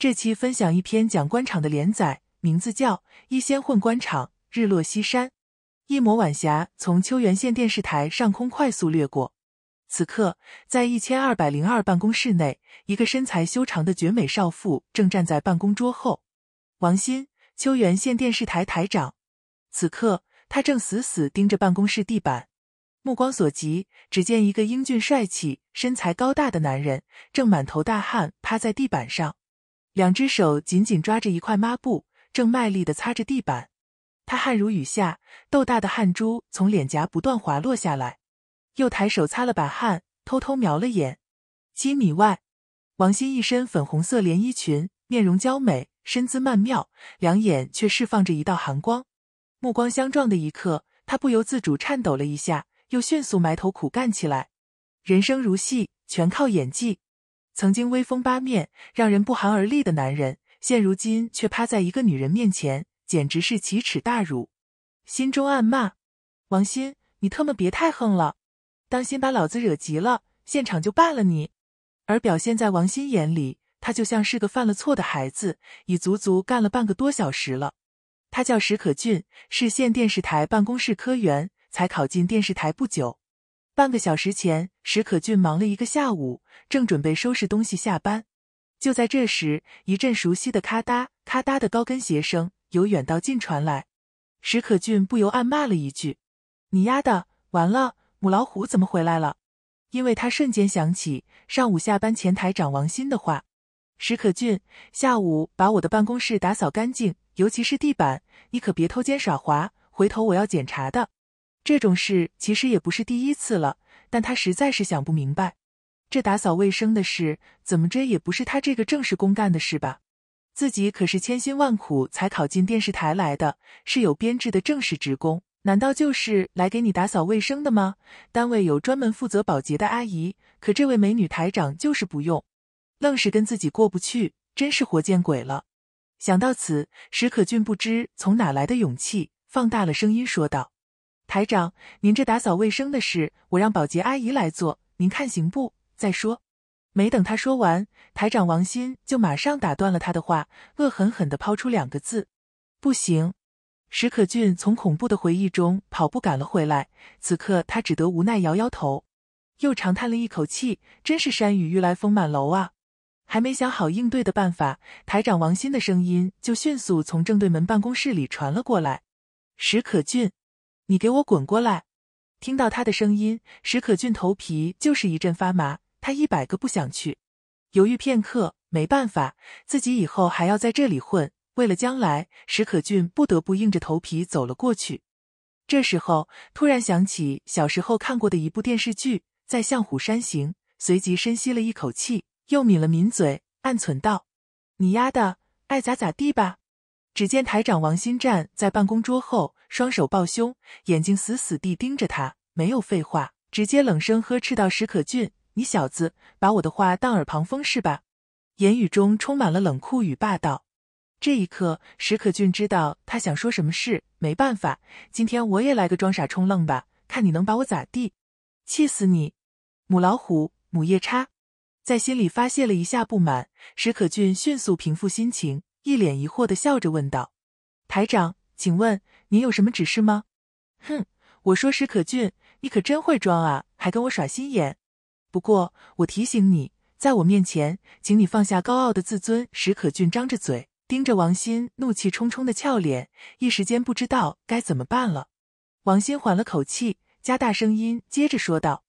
这期分享一篇讲官场的连载，名字叫《一仙混官场》。日落西山，一抹晚霞从秋原县电视台上空快速掠过。此刻，在一千二百零二办公室内，一个身材修长的绝美少妇正站在办公桌后。王鑫，秋原县电视台台长。此刻，他正死死盯着办公室地板，目光所及，只见一个英俊帅气、身材高大的男人正满头大汗趴在地板上。两只手紧紧抓着一块抹布，正卖力的擦着地板。他汗如雨下，豆大的汗珠从脸颊不断滑落下来。又抬手擦了把汗，偷偷瞄了眼，七米外，王鑫一身粉红色连衣裙，面容娇美，身姿曼妙，两眼却释放着一道寒光。目光相撞的一刻，他不由自主颤抖了一下，又迅速埋头苦干起来。人生如戏，全靠演技。曾经威风八面、让人不寒而栗的男人，现如今却趴在一个女人面前，简直是奇耻大辱。心中暗骂：“王鑫，你特么别太横了，当心把老子惹急了，现场就办了你。”而表现在王鑫眼里，他就像是个犯了错的孩子，已足足干了半个多小时了。他叫史可俊，是县电视台办公室科员，才考进电视台不久。半个小时前，史可俊忙了一个下午，正准备收拾东西下班。就在这时，一阵熟悉的咔嗒咔嗒的高跟鞋声由远到近传来，史可俊不由暗骂了一句：“你丫的，完了，母老虎怎么回来了？”因为他瞬间想起上午下班前台长王鑫的话：“史可俊，下午把我的办公室打扫干净，尤其是地板，你可别偷奸耍滑，回头我要检查的。”这种事其实也不是第一次了，但他实在是想不明白，这打扫卫生的事怎么着也不是他这个正式工干的事吧？自己可是千辛万苦才考进电视台来的，是有编制的正式职工，难道就是来给你打扫卫生的吗？单位有专门负责保洁的阿姨，可这位美女台长就是不用，愣是跟自己过不去，真是活见鬼了！想到此，史可俊不知从哪来的勇气，放大了声音说道。台长，您这打扫卫生的事，我让保洁阿姨来做，您看行不？再说，没等他说完，台长王鑫就马上打断了他的话，恶狠狠的抛出两个字：“不行。”史可俊从恐怖的回忆中跑步赶了回来，此刻他只得无奈摇摇头，又长叹了一口气：“真是山雨欲来风满楼啊！”还没想好应对的办法，台长王鑫的声音就迅速从正对门办公室里传了过来：“史可俊。”你给我滚过来！听到他的声音，史可俊头皮就是一阵发麻。他一百个不想去，犹豫片刻，没办法，自己以后还要在这里混。为了将来，史可俊不得不硬着头皮走了过去。这时候，突然想起小时候看过的一部电视剧《在向虎山行》，随即深吸了一口气，又抿了抿嘴，暗存道：“你丫的，爱咋咋地吧。”只见台长王新站在办公桌后，双手抱胸，眼睛死死地盯着他，没有废话，直接冷声呵斥道：“史可俊，你小子把我的话当耳旁风是吧？”言语中充满了冷酷与霸道。这一刻，史可俊知道他想说什么事，没办法，今天我也来个装傻充愣吧，看你能把我咋地！气死你，母老虎，母夜叉！在心里发泄了一下不满，史可俊迅速平复心情。一脸疑惑的笑着问道：“台长，请问您有什么指示吗？”哼，我说史可俊，你可真会装啊，还跟我耍心眼。不过我提醒你，在我面前，请你放下高傲的自尊。史可俊张着嘴，盯着王鑫怒气冲冲的俏脸，一时间不知道该怎么办了。王鑫缓了口气，加大声音接着说道：“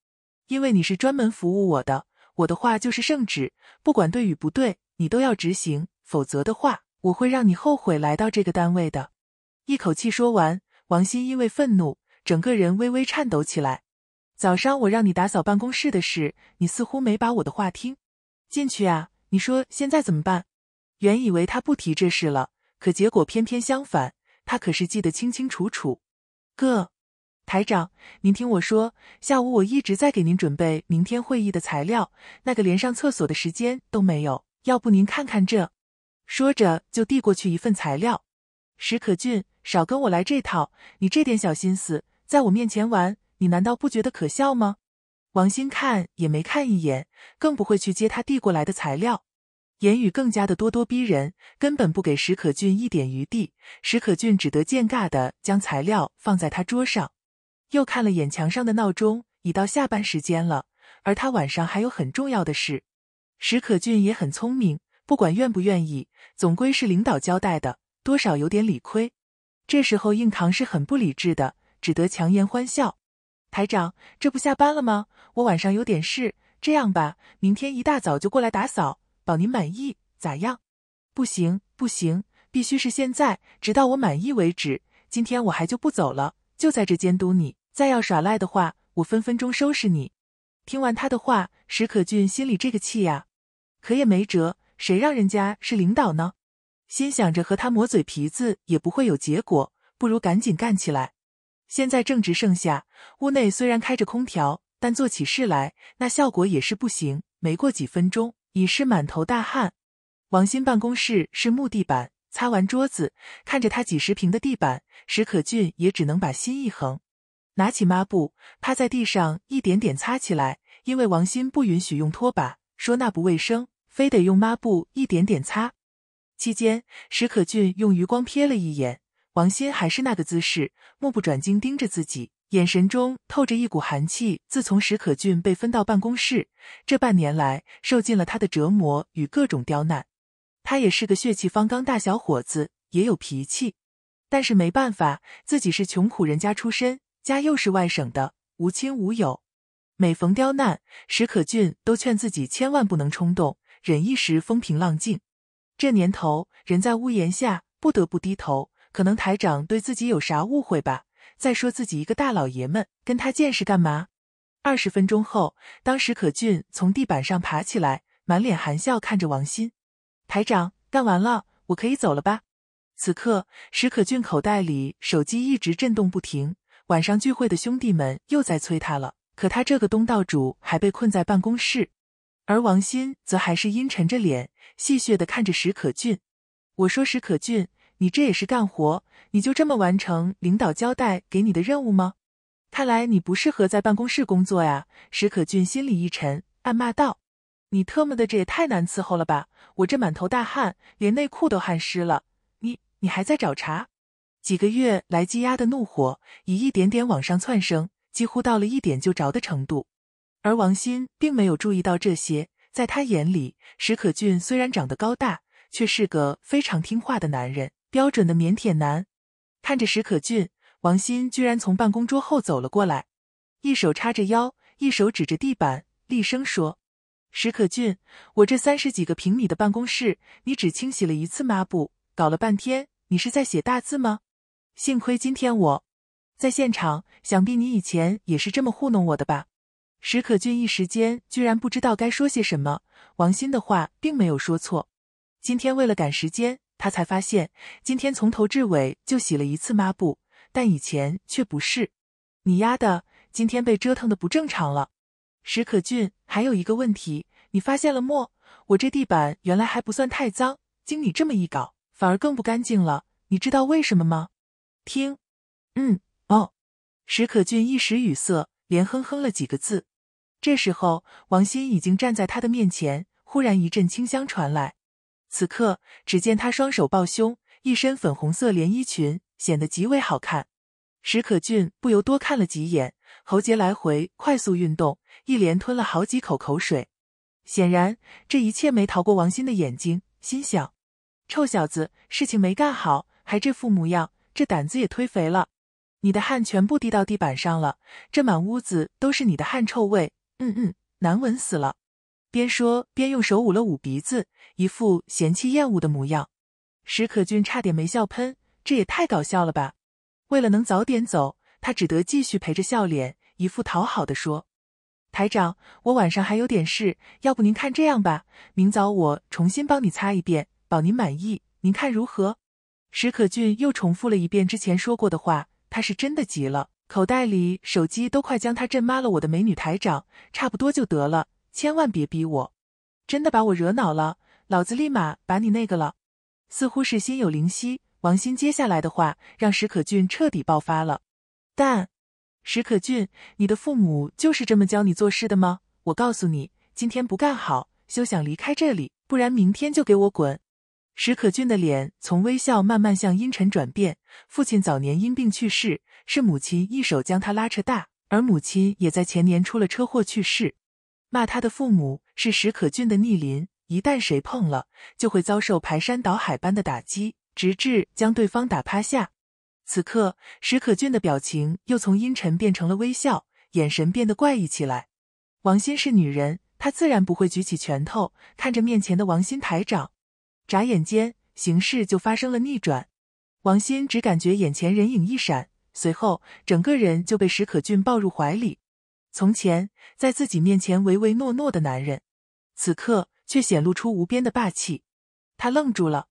因为你是专门服务我的，我的话就是圣旨，不管对与不对，你都要执行。”否则的话，我会让你后悔来到这个单位的。一口气说完，王鑫因为愤怒，整个人微微颤抖起来。早上我让你打扫办公室的事，你似乎没把我的话听进去啊！你说现在怎么办？原以为他不提这事了，可结果偏偏相反，他可是记得清清楚楚。哥，台长，您听我说，下午我一直在给您准备明天会议的材料，那个连上厕所的时间都没有。要不您看看这。说着，就递过去一份材料。史可俊，少跟我来这套！你这点小心思，在我面前玩，你难道不觉得可笑吗？王鑫看也没看一眼，更不会去接他递过来的材料。言语更加的咄咄逼人，根本不给史可俊一点余地。史可俊只得尴尬的将材料放在他桌上，又看了眼墙上的闹钟，已到下班时间了，而他晚上还有很重要的事。史可俊也很聪明。不管愿不愿意，总归是领导交代的，多少有点理亏。这时候硬扛是很不理智的，只得强颜欢笑。台长，这不下班了吗？我晚上有点事，这样吧，明天一大早就过来打扫，保您满意，咋样？不行不行，必须是现在，直到我满意为止。今天我还就不走了，就在这监督你。再要耍赖的话，我分分钟收拾你。听完他的话，史可俊心里这个气呀，可也没辙。谁让人家是领导呢？心想着和他磨嘴皮子也不会有结果，不如赶紧干起来。现在正值盛夏，屋内虽然开着空调，但做起事来那效果也是不行。没过几分钟，已是满头大汗。王鑫办公室是木地板，擦完桌子，看着他几十平的地板，史可俊也只能把心一横，拿起抹布趴在地上一点点擦起来。因为王鑫不允许用拖把，说那不卫生。非得用抹布一点点擦。期间，史可俊用余光瞥了一眼王鑫，还是那个姿势，目不转睛盯着自己，眼神中透着一股寒气。自从史可俊被分到办公室这半年来，受尽了他的折磨与各种刁难。他也是个血气方刚大小伙子，也有脾气，但是没办法，自己是穷苦人家出身，家又是外省的，无亲无友。每逢刁难，史可俊都劝自己千万不能冲动。忍一时风平浪静，这年头人在屋檐下不得不低头。可能台长对自己有啥误会吧？再说自己一个大老爷们，跟他见识干嘛？二十分钟后，当史可俊从地板上爬起来，满脸含笑看着王鑫，台长干完了，我可以走了吧？此刻，史可俊口袋里手机一直震动不停，晚上聚会的兄弟们又在催他了，可他这个东道主还被困在办公室。而王鑫则还是阴沉着脸，戏谑的看着史可俊：“我说史可俊，你这也是干活？你就这么完成领导交代给你的任务吗？看来你不适合在办公室工作呀。”史可俊心里一沉，暗骂道：“你特么的这也太难伺候了吧！我这满头大汗，连内裤都汗湿了，你你还在找茬？几个月来积压的怒火，以一点点往上窜升，几乎到了一点就着的程度。”而王鑫并没有注意到这些，在他眼里，史可俊虽然长得高大，却是个非常听话的男人，标准的腼腆男。看着史可俊，王鑫居然从办公桌后走了过来，一手叉着腰，一手指着地板，厉声说：“史可俊，我这三十几个平米的办公室，你只清洗了一次抹布，搞了半天，你是在写大字吗？幸亏今天我在现场，想必你以前也是这么糊弄我的吧。”史可俊一时间居然不知道该说些什么。王鑫的话并没有说错。今天为了赶时间，他才发现今天从头至尾就洗了一次抹布，但以前却不是。你丫的，今天被折腾的不正常了。史可俊，还有一个问题，你发现了没？我这地板原来还不算太脏，经你这么一搞，反而更不干净了。你知道为什么吗？听，嗯，哦。史可俊一时语塞，连哼哼了几个字。这时候，王鑫已经站在他的面前。忽然一阵清香传来，此刻只见他双手抱胸，一身粉红色连衣裙显得极为好看。史可俊不由多看了几眼，喉结来回快速运动，一连吞了好几口口水。显然，这一切没逃过王鑫的眼睛，心想：臭小子，事情没干好，还这副模样，这胆子也忒肥了。你的汗全部滴到地板上了，这满屋子都是你的汗臭味。嗯嗯，难闻死了，边说边用手捂了捂鼻子，一副嫌弃厌恶的模样。史可俊差点没笑喷，这也太搞笑了吧！为了能早点走，他只得继续陪着笑脸，一副讨好的说：“台长，我晚上还有点事，要不您看这样吧，明早我重新帮你擦一遍，保您满意，您看如何？”史可俊又重复了一遍之前说过的话，他是真的急了。口袋里手机都快将他震妈了，我的美女台长，差不多就得了，千万别逼我，真的把我惹恼了，老子立马把你那个了。似乎是心有灵犀，王鑫接下来的话让史可俊彻底爆发了。但，史可俊，你的父母就是这么教你做事的吗？我告诉你，今天不干好，休想离开这里，不然明天就给我滚。史可俊的脸从微笑慢慢向阴沉转变。父亲早年因病去世。是母亲一手将他拉扯大，而母亲也在前年出了车祸去世。骂他的父母是史可俊的逆鳞，一旦谁碰了，就会遭受排山倒海般的打击，直至将对方打趴下。此刻，史可俊的表情又从阴沉变成了微笑，眼神变得怪异起来。王鑫是女人，他自然不会举起拳头，看着面前的王鑫台长。眨眼间，形势就发生了逆转。王鑫只感觉眼前人影一闪。随后，整个人就被史可俊抱入怀里。从前在自己面前唯唯诺诺的男人，此刻却显露出无边的霸气。他愣住了。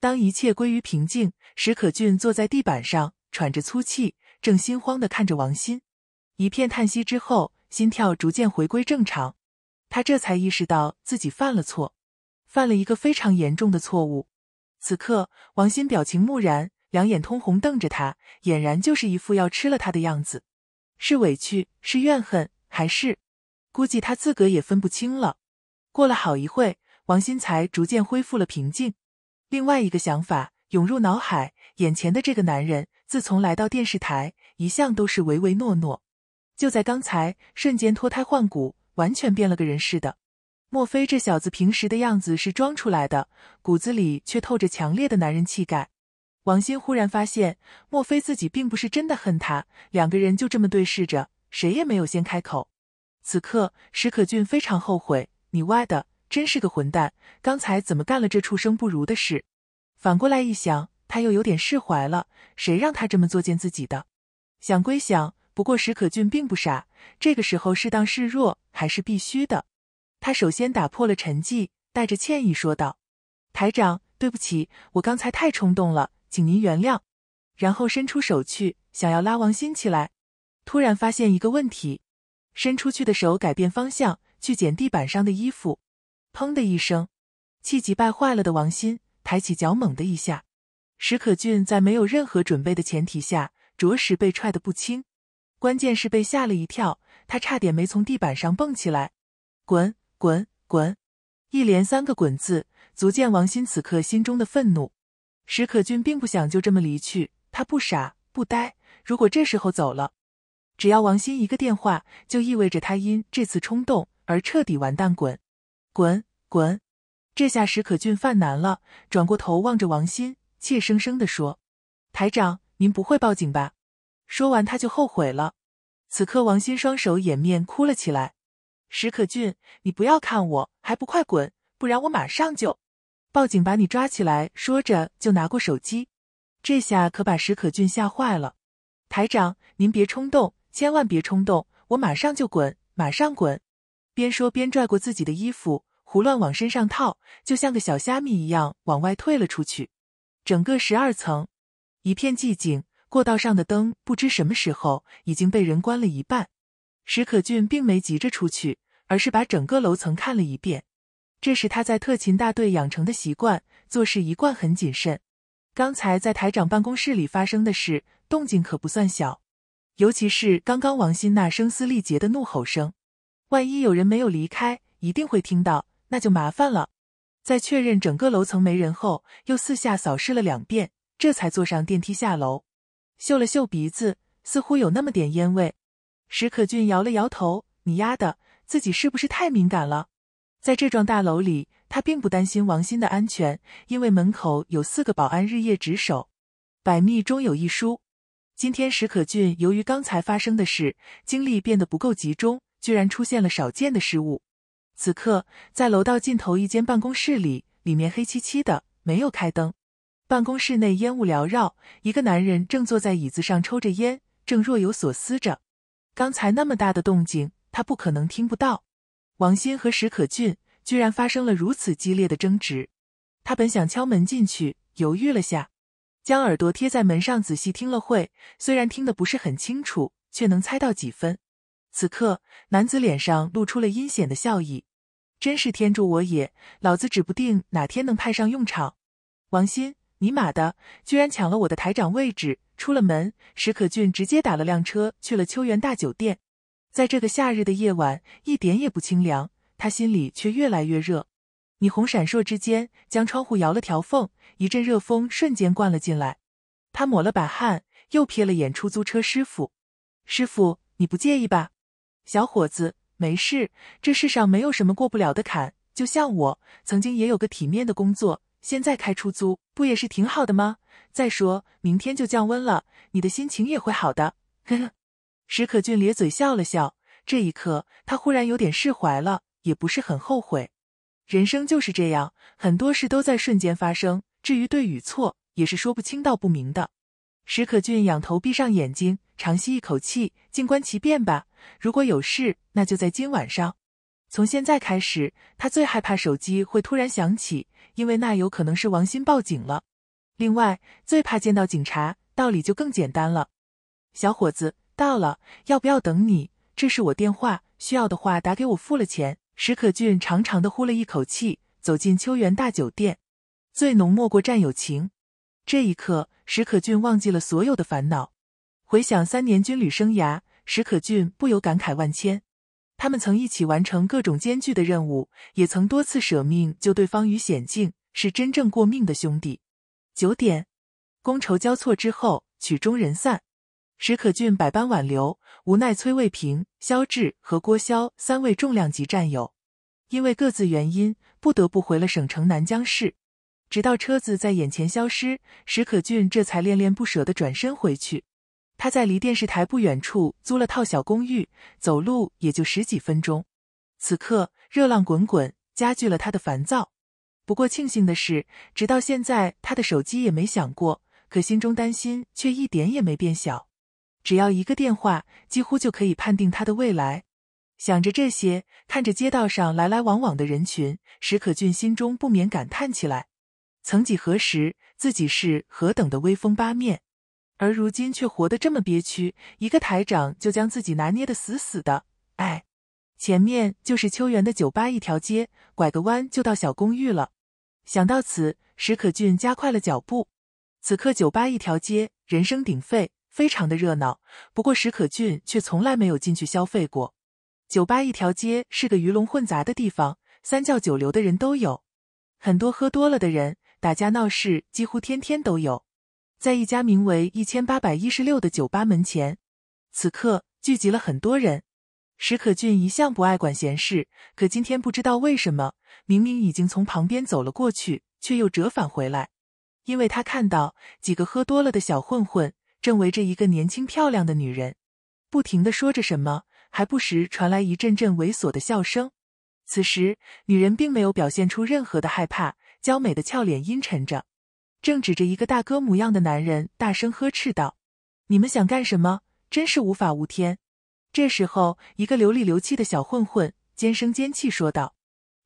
当一切归于平静，史可俊坐在地板上，喘着粗气，正心慌的看着王鑫。一片叹息之后，心跳逐渐回归正常。他这才意识到自己犯了错，犯了一个非常严重的错误。此刻，王鑫表情木然。两眼通红，瞪着他，俨然就是一副要吃了他的样子，是委屈，是怨恨，还是？估计他自个也分不清了。过了好一会王新才逐渐恢复了平静。另外一个想法涌入脑海：，眼前的这个男人，自从来到电视台，一向都是唯唯诺诺，就在刚才，瞬间脱胎换骨，完全变了个人似的。莫非这小子平时的样子是装出来的，骨子里却透着强烈的男人气概？王鑫忽然发现，莫非自己并不是真的恨他？两个人就这么对视着，谁也没有先开口。此刻，史可俊非常后悔，你歪的真是个混蛋！刚才怎么干了这畜生不如的事？反过来一想，他又有点释怀了。谁让他这么作践自己的？想归想，不过史可俊并不傻，这个时候适当示弱还是必须的。他首先打破了沉寂，带着歉意说道：“台长，对不起，我刚才太冲动了。”请您原谅，然后伸出手去，想要拉王鑫起来，突然发现一个问题，伸出去的手改变方向，去捡地板上的衣服，砰的一声，气急败坏了的王鑫抬起脚猛的一下，史可俊在没有任何准备的前提下，着实被踹得不轻，关键是被吓了一跳，他差点没从地板上蹦起来，滚滚滚，一连三个滚字，足见王鑫此刻心中的愤怒。石可俊并不想就这么离去，他不傻不呆。如果这时候走了，只要王鑫一个电话，就意味着他因这次冲动而彻底完蛋。滚，滚，滚！这下石可俊犯难了，转过头望着王鑫，怯生生地说：“台长，您不会报警吧？”说完他就后悔了。此刻王鑫双手掩面哭了起来。石可俊，你不要看我，还不快滚，不然我马上就……报警把你抓起来！说着就拿过手机，这下可把史可俊吓坏了。台长，您别冲动，千万别冲动，我马上就滚，马上滚！边说边拽过自己的衣服，胡乱往身上套，就像个小虾米一样往外退了出去。整个十二层一片寂静，过道上的灯不知什么时候已经被人关了一半。史可俊并没急着出去，而是把整个楼层看了一遍。这是他在特勤大队养成的习惯，做事一贯很谨慎。刚才在台长办公室里发生的事，动静可不算小，尤其是刚刚王鑫那声嘶力竭的怒吼声，万一有人没有离开，一定会听到，那就麻烦了。在确认整个楼层没人后，又四下扫视了两遍，这才坐上电梯下楼，嗅了嗅鼻子，似乎有那么点烟味。史可俊摇了摇头：“你丫的，自己是不是太敏感了？”在这幢大楼里，他并不担心王鑫的安全，因为门口有四个保安日夜值守。百密终有一疏，今天史可俊由于刚才发生的事，精力变得不够集中，居然出现了少见的失误。此刻，在楼道尽头一间办公室里，里面黑漆漆的，没有开灯。办公室内烟雾缭绕，一个男人正坐在椅子上抽着烟，正若有所思着。刚才那么大的动静，他不可能听不到。王鑫和史可俊居然发生了如此激烈的争执，他本想敲门进去，犹豫了下，将耳朵贴在门上仔细听了会，虽然听得不是很清楚，却能猜到几分。此刻，男子脸上露出了阴险的笑意，真是天助我也，老子指不定哪天能派上用场。王鑫，尼玛的，居然抢了我的台长位置！出了门，史可俊直接打了辆车去了秋园大酒店。在这个夏日的夜晚，一点也不清凉。他心里却越来越热。霓虹闪烁之间，将窗户摇了条缝，一阵热风瞬间灌了进来。他抹了把汗，又瞥了眼出租车师傅：“师傅，你不介意吧？”小伙子，没事。这世上没有什么过不了的坎。就像我曾经也有个体面的工作，现在开出租，不也是挺好的吗？再说明天就降温了，你的心情也会好的。呵呵。石可俊咧嘴笑了笑，这一刻他忽然有点释怀了，也不是很后悔。人生就是这样，很多事都在瞬间发生，至于对与错，也是说不清道不明的。石可俊仰头闭上眼睛，长吸一口气，静观其变吧。如果有事，那就在今晚上。从现在开始，他最害怕手机会突然响起，因为那有可能是王鑫报警了。另外，最怕见到警察，道理就更简单了。小伙子。到了，要不要等你？这是我电话，需要的话打给我。付了钱，史可俊长长的呼了一口气，走进秋园大酒店。最浓莫过战友情，这一刻，史可俊忘记了所有的烦恼。回想三年军旅生涯，史可俊不由感慨万千。他们曾一起完成各种艰巨的任务，也曾多次舍命救对方于险境，是真正过命的兄弟。九点，觥筹交错之后，曲终人散。史可俊百般挽留，无奈崔卫平、肖志和郭潇三位重量级战友，因为各自原因不得不回了省城南江市。直到车子在眼前消失，史可俊这才恋恋不舍的转身回去。他在离电视台不远处租了套小公寓，走路也就十几分钟。此刻热浪滚滚，加剧了他的烦躁。不过庆幸的是，直到现在他的手机也没响过，可心中担心却一点也没变小。只要一个电话，几乎就可以判定他的未来。想着这些，看着街道上来来往往的人群，史可俊心中不免感叹起来：曾几何时，自己是何等的威风八面，而如今却活得这么憋屈，一个台长就将自己拿捏的死死的。哎，前面就是秋园的酒吧一条街，拐个弯就到小公寓了。想到此，史可俊加快了脚步。此刻，酒吧一条街人声鼎沸。非常的热闹，不过史可俊却从来没有进去消费过。酒吧一条街是个鱼龙混杂的地方，三教九流的人都有，很多喝多了的人打架闹事，几乎天天都有。在一家名为“一千八百一十六”的酒吧门前，此刻聚集了很多人。史可俊一向不爱管闲事，可今天不知道为什么，明明已经从旁边走了过去，却又折返回来，因为他看到几个喝多了的小混混。正围着一个年轻漂亮的女人，不停的说着什么，还不时传来一阵阵猥琐的笑声。此时，女人并没有表现出任何的害怕，娇美的俏脸阴沉着，正指着一个大哥模样的男人大声呵斥道：“你们想干什么？真是无法无天！”这时候，一个流里流气的小混混尖声尖气说道：“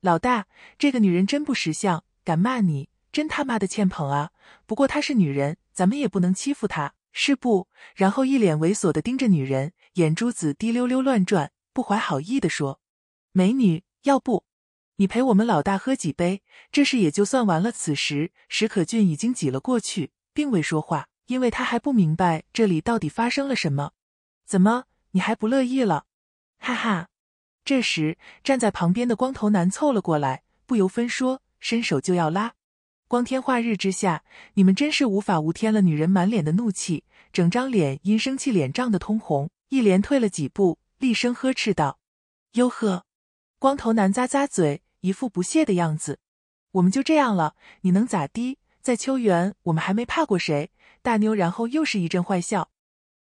老大，这个女人真不识相，敢骂你，真他妈的欠捧啊！不过她是女人，咱们也不能欺负她。”是不？然后一脸猥琐的盯着女人，眼珠子滴溜溜乱转，不怀好意的说：“美女，要不，你陪我们老大喝几杯，这事也就算完了。”此时，史可俊已经挤了过去，并未说话，因为他还不明白这里到底发生了什么。怎么，你还不乐意了？哈哈！这时，站在旁边的光头男凑了过来，不由分说，伸手就要拉。光天化日之下，你们真是无法无天了！女人满脸的怒气，整张脸因生气脸涨得通红，一连退了几步，厉声呵斥道：“哟呵！”光头男咂咂嘴，一副不屑的样子：“我们就这样了，你能咋地？在秋园，我们还没怕过谁。”大妞，然后又是一阵坏笑。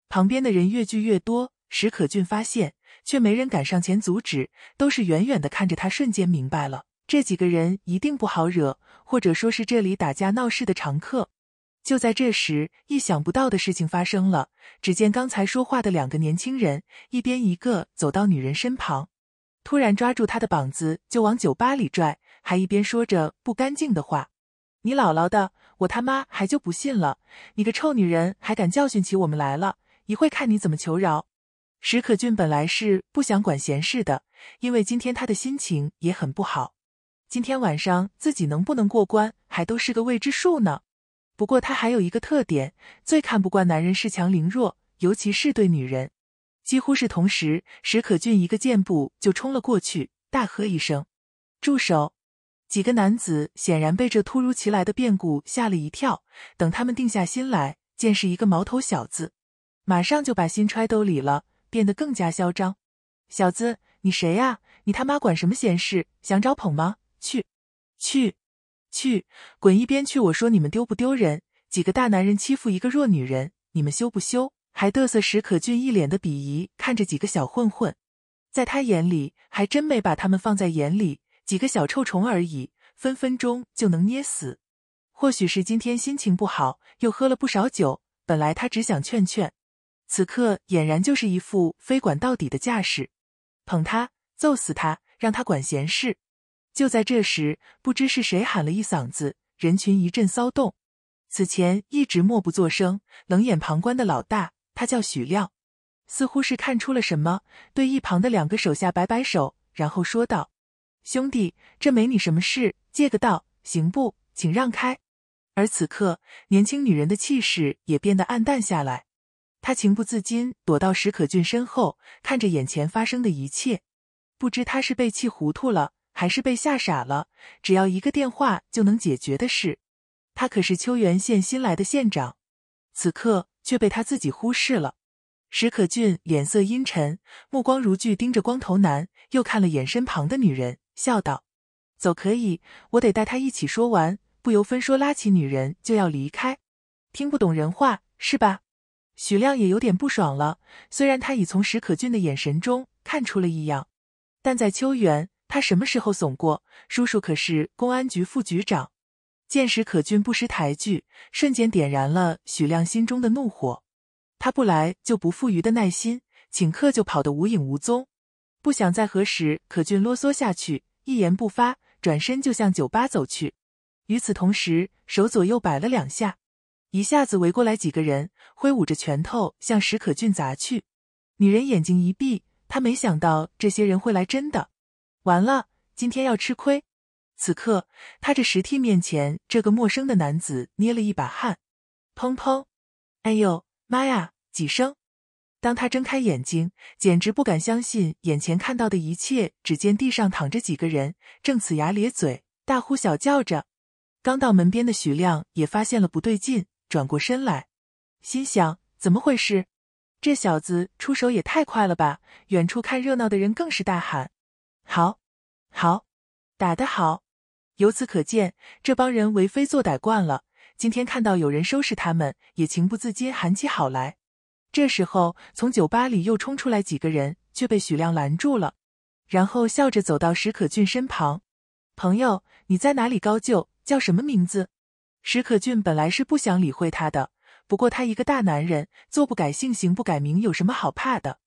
旁边的人越聚越多，史可俊发现，却没人敢上前阻止，都是远远的看着他，瞬间明白了。这几个人一定不好惹，或者说是这里打架闹事的常客。就在这时，意想不到的事情发生了。只见刚才说话的两个年轻人，一边一个走到女人身旁，突然抓住她的膀子就往酒吧里拽，还一边说着不干净的话：“你姥姥的，我他妈还就不信了！你个臭女人还敢教训起我们来了！一会看你怎么求饶！”史可俊本来是不想管闲事的，因为今天他的心情也很不好。今天晚上自己能不能过关，还都是个未知数呢。不过他还有一个特点，最看不惯男人恃强凌弱，尤其是对女人。几乎是同时，史可俊一个箭步就冲了过去，大喝一声：“住手！”几个男子显然被这突如其来的变故吓了一跳。等他们定下心来，见是一个毛头小子，马上就把心揣兜里了，变得更加嚣张。“小子，你谁呀？你他妈管什么闲事？想找捧吗？”去，去，去，滚一边去！我说你们丢不丢人？几个大男人欺负一个弱女人，你们羞不羞？还嘚瑟！时，可俊一脸的鄙夷看着几个小混混，在他眼里还真没把他们放在眼里，几个小臭虫而已，分分钟就能捏死。或许是今天心情不好，又喝了不少酒，本来他只想劝劝，此刻俨然就是一副非管到底的架势，捧他，揍死他，让他管闲事。就在这时，不知是谁喊了一嗓子，人群一阵骚动。此前一直默不作声、冷眼旁观的老大，他叫许亮，似乎是看出了什么，对一旁的两个手下摆摆手，然后说道：“兄弟，这没你什么事，借个道行不？请让开。”而此刻，年轻女人的气势也变得暗淡下来，她情不自禁躲到史可俊身后，看着眼前发生的一切，不知她是被气糊涂了。还是被吓傻了。只要一个电话就能解决的事，他可是秋原县新来的县长，此刻却被他自己忽视了。史可俊脸色阴沉，目光如炬盯着光头男，又看了眼身旁的女人，笑道：“走可以，我得带他一起说完。”不由分说拉起女人就要离开。听不懂人话是吧？许亮也有点不爽了。虽然他已从史可俊的眼神中看出了异样，但在秋元他什么时候怂过？叔叔可是公安局副局长。见史可俊不识抬举，瞬间点燃了许亮心中的怒火。他不来就不富予的耐心，请客就跑得无影无踪。不想再和史可俊啰嗦下去，一言不发，转身就向酒吧走去。与此同时，手左右摆了两下，一下子围过来几个人，挥舞着拳头向史可俊砸去。女人眼睛一闭，她没想到这些人会来真的。完了，今天要吃亏！此刻，他这石梯面前这个陌生的男子捏了一把汗。砰砰，哎呦妈呀！几声。当他睁开眼睛，简直不敢相信眼前看到的一切。只见地上躺着几个人，正呲牙咧嘴，大呼小叫着。刚到门边的许亮也发现了不对劲，转过身来，心想：怎么回事？这小子出手也太快了吧！远处看热闹的人更是大喊。好，好，打得好！由此可见，这帮人为非作歹惯了。今天看到有人收拾他们，也情不自禁喊起好来。这时候，从酒吧里又冲出来几个人，却被许亮拦住了。然后笑着走到史可俊身旁：“朋友，你在哪里高就？叫什么名字？”史可俊本来是不想理会他的，不过他一个大男人，做不改姓，行不改名，有什么好怕的？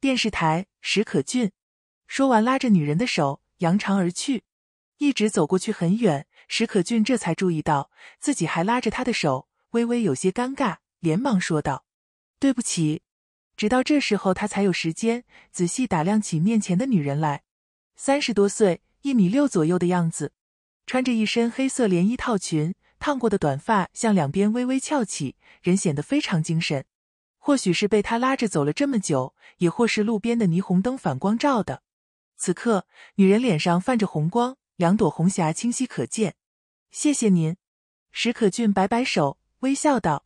电视台，史可俊。说完，拉着女人的手扬长而去，一直走过去很远，史可俊这才注意到自己还拉着她的手，微微有些尴尬，连忙说道：“对不起。”直到这时候，他才有时间仔细打量起面前的女人来。三十多岁，一米六左右的样子，穿着一身黑色连衣套裙，烫过的短发向两边微微翘起，人显得非常精神。或许是被他拉着走了这么久，也或是路边的霓虹灯反光照的。此刻，女人脸上泛着红光，两朵红霞清晰可见。谢谢您，史可俊摆摆手，微笑道：“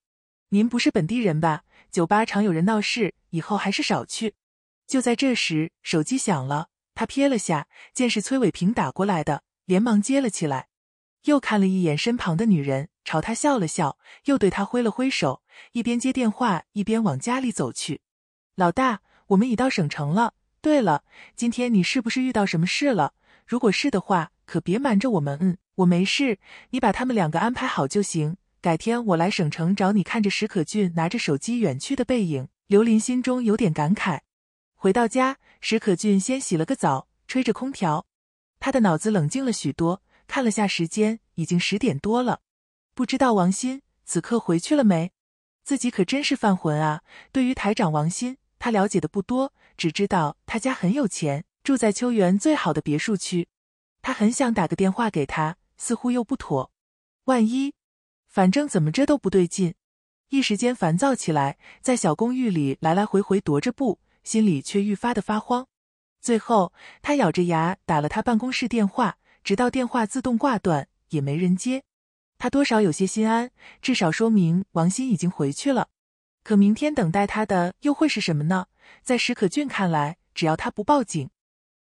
您不是本地人吧？酒吧常有人闹事，以后还是少去。”就在这时，手机响了，他瞥了下，见是崔伟平打过来的，连忙接了起来，又看了一眼身旁的女人，朝她笑了笑，又对她挥了挥手，一边接电话，一边往家里走去。“老大，我们已到省城了。”对了，今天你是不是遇到什么事了？如果是的话，可别瞒着我们。嗯，我没事，你把他们两个安排好就行。改天我来省城找你。看着石可俊拿着手机远去的背影，刘林心中有点感慨。回到家，石可俊先洗了个澡，吹着空调，他的脑子冷静了许多。看了下时间，已经十点多了。不知道王鑫此刻回去了没？自己可真是犯浑啊！对于台长王鑫，他了解的不多。只知道他家很有钱，住在秋园最好的别墅区。他很想打个电话给他，似乎又不妥。万一……反正怎么着都不对劲。一时间烦躁起来，在小公寓里来来回回踱着步，心里却愈发的发慌。最后，他咬着牙打了他办公室电话，直到电话自动挂断，也没人接。他多少有些心安，至少说明王鑫已经回去了。可明天等待他的又会是什么呢？在史可俊看来，只要他不报警，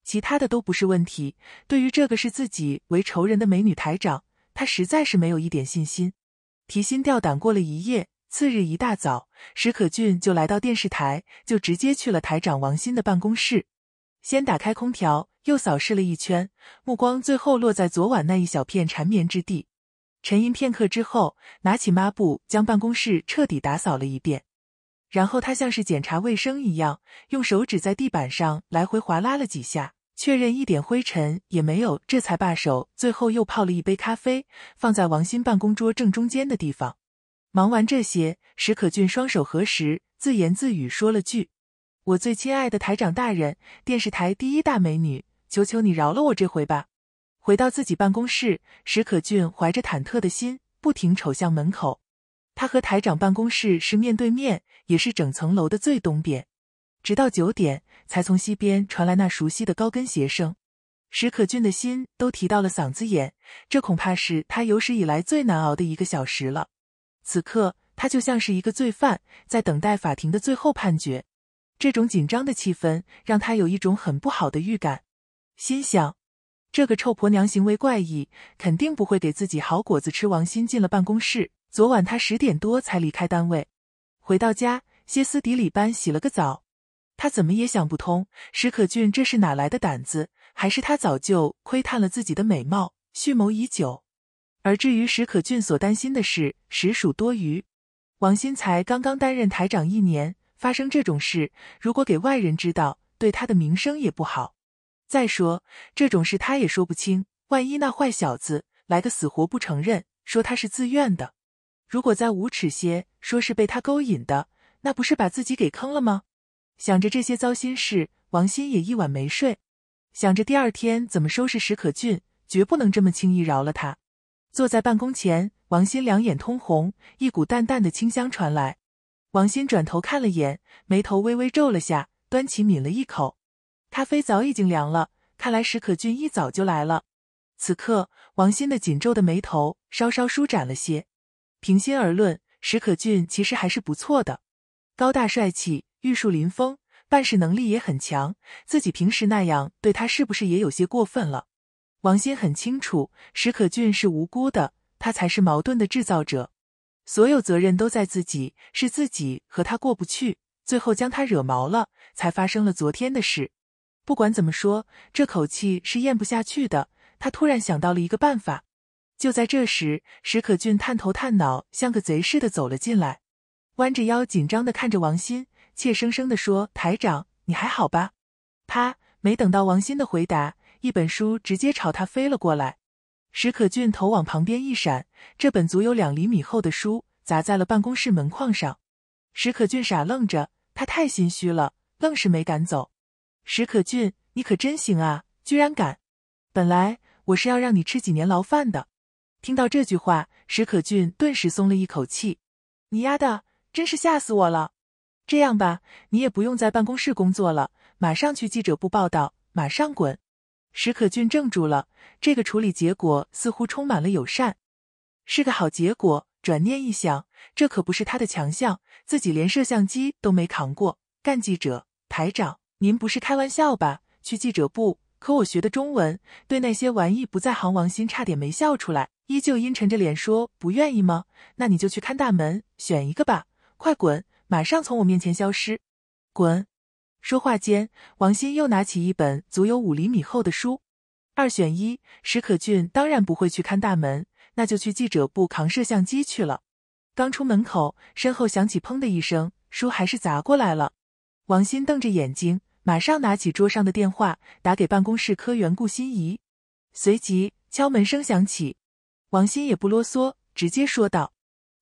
其他的都不是问题。对于这个视自己为仇人的美女台长，他实在是没有一点信心。提心吊胆过了一夜，次日一大早，史可俊就来到电视台，就直接去了台长王鑫的办公室。先打开空调，又扫视了一圈，目光最后落在昨晚那一小片缠绵之地。沉吟片刻之后，拿起抹布将办公室彻底打扫了一遍。然后他像是检查卫生一样，用手指在地板上来回划拉了几下，确认一点灰尘也没有，这才罢手。最后又泡了一杯咖啡，放在王鑫办公桌正中间的地方。忙完这些，史可俊双手合十，自言自语说了句：“我最亲爱的台长大人，电视台第一大美女，求求你饶了我这回吧。”回到自己办公室，史可俊怀着忐忑的心，不停瞅向门口。他和台长办公室是面对面，也是整层楼的最东边。直到九点，才从西边传来那熟悉的高跟鞋声。史可俊的心都提到了嗓子眼，这恐怕是他有史以来最难熬的一个小时了。此刻，他就像是一个罪犯，在等待法庭的最后判决。这种紧张的气氛让他有一种很不好的预感，心想：这个臭婆娘行为怪异，肯定不会给自己好果子吃。王鑫进了办公室。昨晚他十点多才离开单位，回到家歇斯底里般洗了个澡。他怎么也想不通，史可俊这是哪来的胆子？还是他早就窥探了自己的美貌，蓄谋已久？而至于史可俊所担心的事，实属多余。王新才刚刚担任台长一年，发生这种事，如果给外人知道，对他的名声也不好。再说，这种事他也说不清，万一那坏小子来个死活不承认，说他是自愿的。如果再无耻些，说是被他勾引的，那不是把自己给坑了吗？想着这些糟心事，王鑫也一晚没睡。想着第二天怎么收拾史可俊，绝不能这么轻易饶了他。坐在办公前，王鑫两眼通红，一股淡淡的清香传来。王鑫转头看了眼，眉头微微皱了下，端起抿了一口。咖啡早已经凉了，看来史可俊一早就来了。此刻，王鑫的紧皱的眉头稍稍舒展了些。平心而论，史可俊其实还是不错的，高大帅气，玉树临风，办事能力也很强。自己平时那样对他，是不是也有些过分了？王鑫很清楚，史可俊是无辜的，他才是矛盾的制造者，所有责任都在自己，是自己和他过不去，最后将他惹毛了，才发生了昨天的事。不管怎么说，这口气是咽不下去的。他突然想到了一个办法。就在这时，史可俊探头探脑，像个贼似的走了进来，弯着腰，紧张的看着王鑫，怯生生的说：“台长，你还好吧？”他没等到王鑫的回答，一本书直接朝他飞了过来。史可俊头往旁边一闪，这本足有两厘米厚的书砸在了办公室门框上。史可俊傻愣着，他太心虚了，愣是没敢走。史可俊，你可真行啊，居然敢！本来我是要让你吃几年牢饭的。听到这句话，史可俊顿时松了一口气。“你丫的，真是吓死我了！”这样吧，你也不用在办公室工作了，马上去记者部报道，马上滚！史可俊怔住了，这个处理结果似乎充满了友善，是个好结果。转念一想，这可不是他的强项，自己连摄像机都没扛过，干记者？台长，您不是开玩笑吧？去记者部。可我学的中文对那些玩意不在行，王鑫差点没笑出来，依旧阴沉着脸说：“不愿意吗？那你就去看大门，选一个吧，快滚，马上从我面前消失，滚！”说话间，王鑫又拿起一本足有五厘米厚的书，二选一。史可俊当然不会去看大门，那就去记者部扛摄像机去了。刚出门口，身后响起砰的一声，书还是砸过来了。王鑫瞪着眼睛。马上拿起桌上的电话，打给办公室科员顾心怡。随即敲门声响起，王鑫也不啰嗦，直接说道：“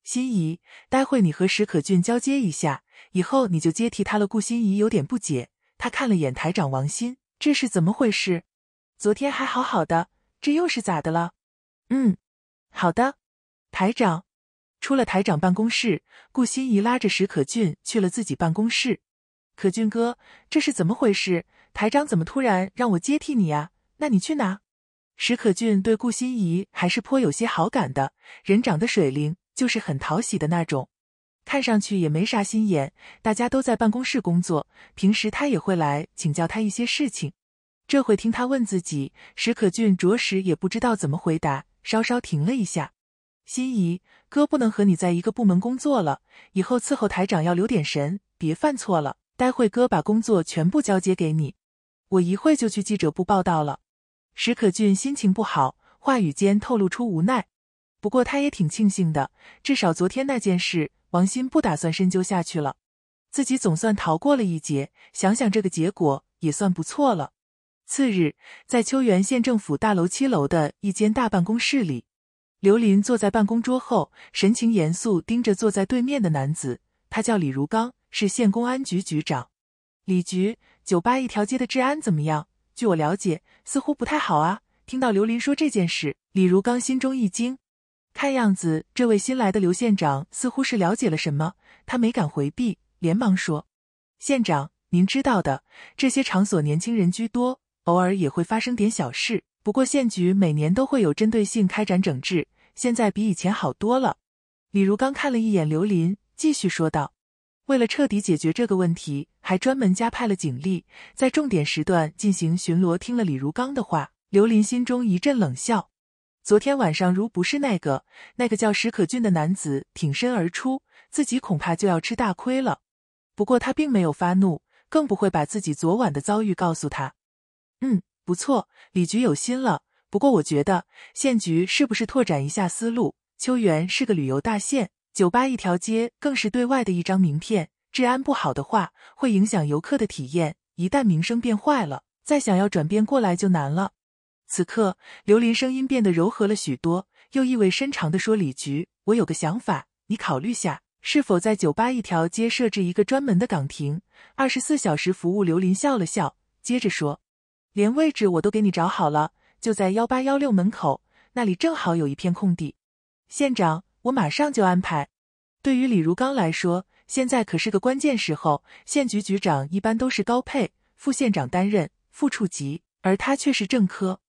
心怡，待会你和史可俊交接一下，以后你就接替他了。”顾心怡有点不解，她看了眼台长王鑫，这是怎么回事？昨天还好好的，这又是咋的了？嗯，好的，台长。出了台长办公室，顾心怡拉着史可俊去了自己办公室。可俊哥，这是怎么回事？台长怎么突然让我接替你呀？那你去哪？石可俊对顾心怡还是颇有些好感的，人长得水灵，就是很讨喜的那种，看上去也没啥心眼。大家都在办公室工作，平时他也会来请教他一些事情。这回听他问自己，石可俊着实也不知道怎么回答，稍稍停了一下。心怡哥不能和你在一个部门工作了，以后伺候台长要留点神，别犯错了。待会哥把工作全部交接给你，我一会就去记者部报道了。石可俊心情不好，话语间透露出无奈。不过他也挺庆幸的，至少昨天那件事，王鑫不打算深究下去了，自己总算逃过了一劫。想想这个结果也算不错了。次日，在秋园县政府大楼七楼的一间大办公室里，刘林坐在办公桌后，神情严肃，盯着坐在对面的男子。他叫李如刚。是县公安局局长，李局，酒吧一条街的治安怎么样？据我了解，似乎不太好啊。听到刘林说这件事，李如刚心中一惊，看样子这位新来的刘县长似乎是了解了什么。他没敢回避，连忙说：“县长，您知道的，这些场所年轻人居多，偶尔也会发生点小事。不过县局每年都会有针对性开展整治，现在比以前好多了。”李如刚看了一眼刘林，继续说道。为了彻底解决这个问题，还专门加派了警力，在重点时段进行巡逻。听了李如刚的话，刘林心中一阵冷笑。昨天晚上如不是那个那个叫史可俊的男子挺身而出，自己恐怕就要吃大亏了。不过他并没有发怒，更不会把自己昨晚的遭遇告诉他。嗯，不错，李局有心了。不过我觉得县局是不是拓展一下思路？秋园是个旅游大县。酒吧一条街更是对外的一张名片，治安不好的话，会影响游客的体验。一旦名声变坏了，再想要转变过来就难了。此刻，刘林声音变得柔和了许多，又意味深长地说：“李局，我有个想法，你考虑下，是否在酒吧一条街设置一个专门的岗亭，二十四小时服务。”刘林笑了笑，接着说：“连位置我都给你找好了，就在幺八幺六门口，那里正好有一片空地。”县长。我马上就安排。对于李如刚来说，现在可是个关键时候。县局局长一般都是高配，副县长担任副处级，而他却是正科。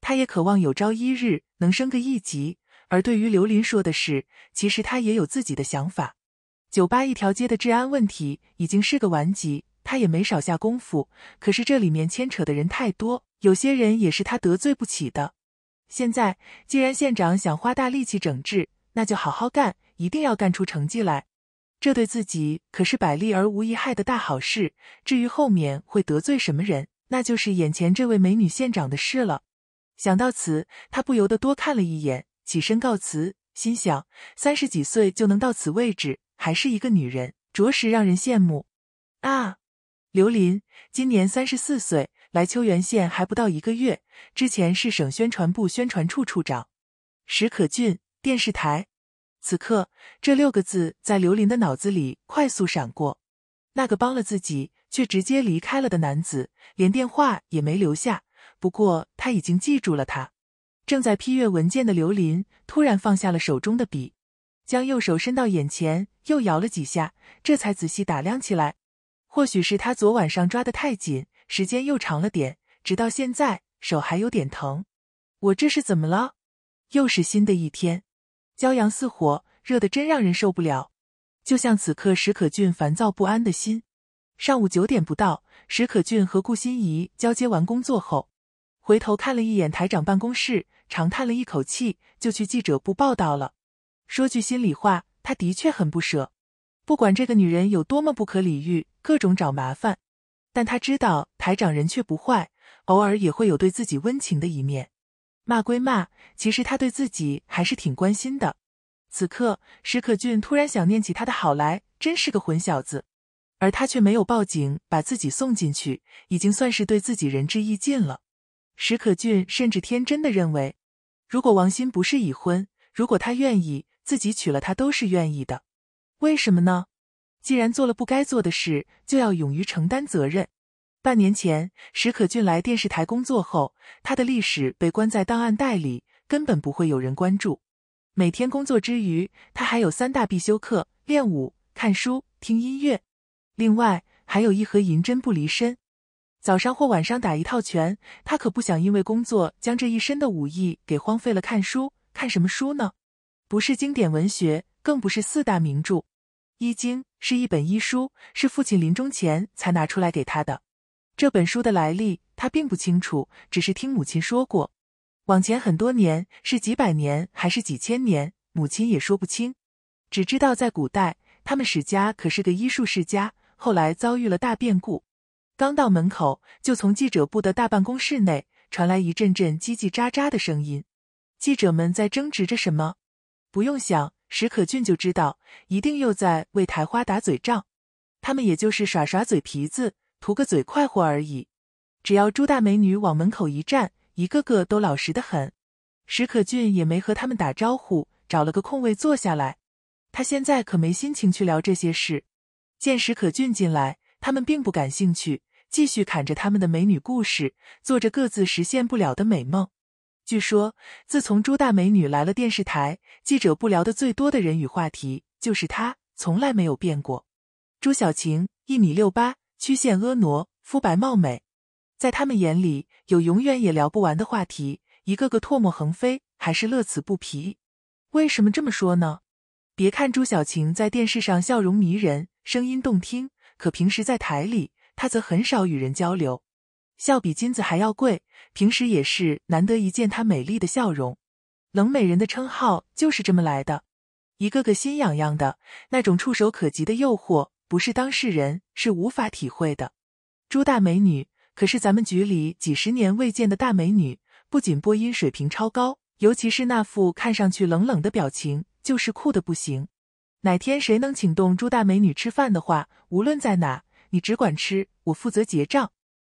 他也渴望有朝一日能升个一级。而对于刘林说的是，其实他也有自己的想法。酒吧一条街的治安问题已经是个顽疾，他也没少下功夫。可是这里面牵扯的人太多，有些人也是他得罪不起的。现在既然县长想花大力气整治，那就好好干，一定要干出成绩来。这对自己可是百利而无一害的大好事。至于后面会得罪什么人，那就是眼前这位美女县长的事了。想到此，他不由得多看了一眼，起身告辞，心想：三十几岁就能到此位置，还是一个女人，着实让人羡慕啊！刘林，今年三十四岁，来秋原县还不到一个月，之前是省宣传部宣传处处长，史可俊。电视台，此刻这六个字在刘林的脑子里快速闪过。那个帮了自己却直接离开了的男子，连电话也没留下。不过他已经记住了他。正在批阅文件的刘林突然放下了手中的笔，将右手伸到眼前，又摇了几下，这才仔细打量起来。或许是他昨晚上抓的太紧，时间又长了点，直到现在手还有点疼。我这是怎么了？又是新的一天。骄阳似火，热的真让人受不了。就像此刻史可俊烦躁不安的心。上午九点不到，史可俊和顾心怡交接完工作后，回头看了一眼台长办公室，长叹了一口气，就去记者部报道了。说句心里话，他的确很不舍。不管这个女人有多么不可理喻、各种找麻烦，但他知道台长人却不坏，偶尔也会有对自己温情的一面。骂归骂，其实他对自己还是挺关心的。此刻，石可俊突然想念起他的好来，真是个混小子。而他却没有报警，把自己送进去，已经算是对自己仁至义尽了。石可俊甚至天真的认为，如果王鑫不是已婚，如果他愿意，自己娶了她都是愿意的。为什么呢？既然做了不该做的事，就要勇于承担责任。半年前，史可俊来电视台工作后，他的历史被关在档案袋里，根本不会有人关注。每天工作之余，他还有三大必修课：练武、看书、听音乐。另外，还有一盒银针不离身。早上或晚上打一套拳，他可不想因为工作将这一身的武艺给荒废了。看书，看什么书呢？不是经典文学，更不是四大名著。易经是一本医书，是父亲临终前才拿出来给他的。这本书的来历，他并不清楚，只是听母亲说过。往前很多年，是几百年还是几千年，母亲也说不清。只知道在古代，他们史家可是个医术世家。后来遭遇了大变故。刚到门口，就从记者部的大办公室内传来一阵阵叽叽喳喳的声音。记者们在争执着什么？不用想，史可俊就知道，一定又在为台花打嘴仗。他们也就是耍耍嘴皮子。图个嘴快活而已。只要朱大美女往门口一站，一个个都老实的很。史可俊也没和他们打招呼，找了个空位坐下来。他现在可没心情去聊这些事。见史可俊进来，他们并不感兴趣，继续侃着他们的美女故事，做着各自实现不了的美梦。据说，自从朱大美女来了电视台，记者不聊的最多的人与话题就是她，从来没有变过。朱小晴，一米六八。曲线婀娜，肤白貌美，在他们眼里有永远也聊不完的话题，一个个唾沫横飞，还是乐此不疲。为什么这么说呢？别看朱小晴在电视上笑容迷人，声音动听，可平时在台里，她则很少与人交流。笑比金子还要贵，平时也是难得一见她美丽的笑容。冷美人的称号就是这么来的。一个个心痒痒的，那种触手可及的诱惑。不是当事人是无法体会的。朱大美女可是咱们局里几十年未见的大美女，不仅播音水平超高，尤其是那副看上去冷冷的表情，就是酷的不行。哪天谁能请动朱大美女吃饭的话，无论在哪，你只管吃，我负责结账。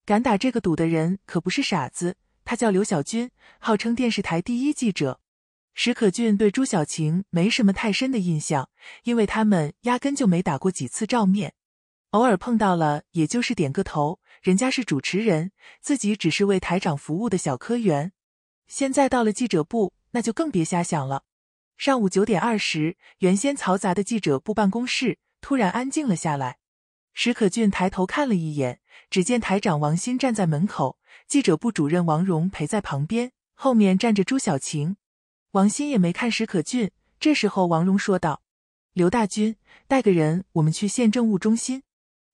敢打这个赌的人可不是傻子，他叫刘小军，号称电视台第一记者。史可俊对朱小晴没什么太深的印象，因为他们压根就没打过几次照面，偶尔碰到了也就是点个头。人家是主持人，自己只是为台长服务的小科员。现在到了记者部，那就更别瞎想了。上午九点二十，原先嘈杂的记者部办公室突然安静了下来。史可俊抬头看了一眼，只见台长王鑫站在门口，记者部主任王荣陪在旁边，后面站着朱小晴。王鑫也没看史可俊。这时候，王荣说道：“刘大军，带个人，我们去县政务中心。”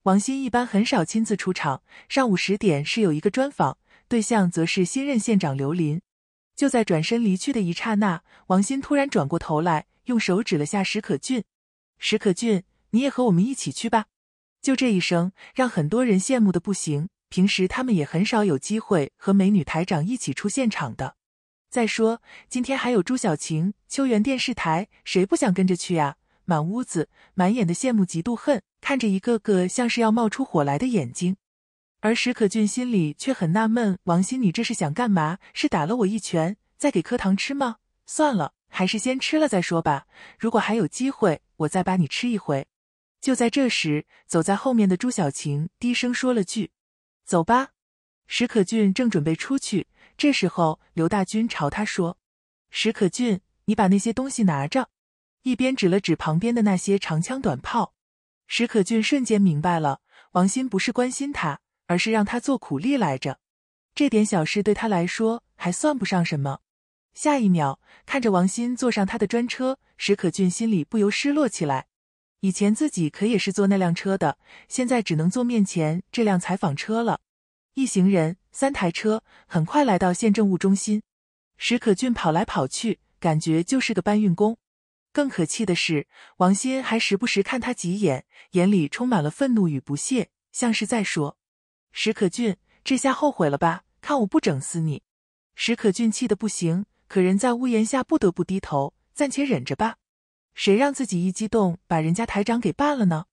王鑫一般很少亲自出场。上午十点是有一个专访，对象则是新任县长刘林。就在转身离去的一刹那，王鑫突然转过头来，用手指了下史可俊：“史可俊，你也和我们一起去吧。”就这一声，让很多人羡慕的不行。平时他们也很少有机会和美女台长一起出现场的。再说，今天还有朱小晴、秋园电视台，谁不想跟着去啊？满屋子、满眼的羡慕、嫉妒、恨，看着一个个像是要冒出火来的眼睛。而史可俊心里却很纳闷：王鑫，你这是想干嘛？是打了我一拳，再给颗糖吃吗？算了，还是先吃了再说吧。如果还有机会，我再把你吃一回。就在这时，走在后面的朱小晴低声说了句：“走吧。”史可俊正准备出去，这时候刘大军朝他说：“史可俊，你把那些东西拿着。”一边指了指旁边的那些长枪短炮。史可俊瞬间明白了，王鑫不是关心他，而是让他做苦力来着。这点小事对他来说还算不上什么。下一秒，看着王鑫坐上他的专车，史可俊心里不由失落起来。以前自己可也是坐那辆车的，现在只能坐面前这辆采访车了。一行人三台车很快来到县政务中心，史可俊跑来跑去，感觉就是个搬运工。更可气的是，王鑫还时不时看他几眼，眼里充满了愤怒与不屑，像是在说：“史可俊，这下后悔了吧？看我不整死你！”史可俊气得不行，可人在屋檐下，不得不低头，暂且忍着吧。谁让自己一激动把人家台长给办了呢？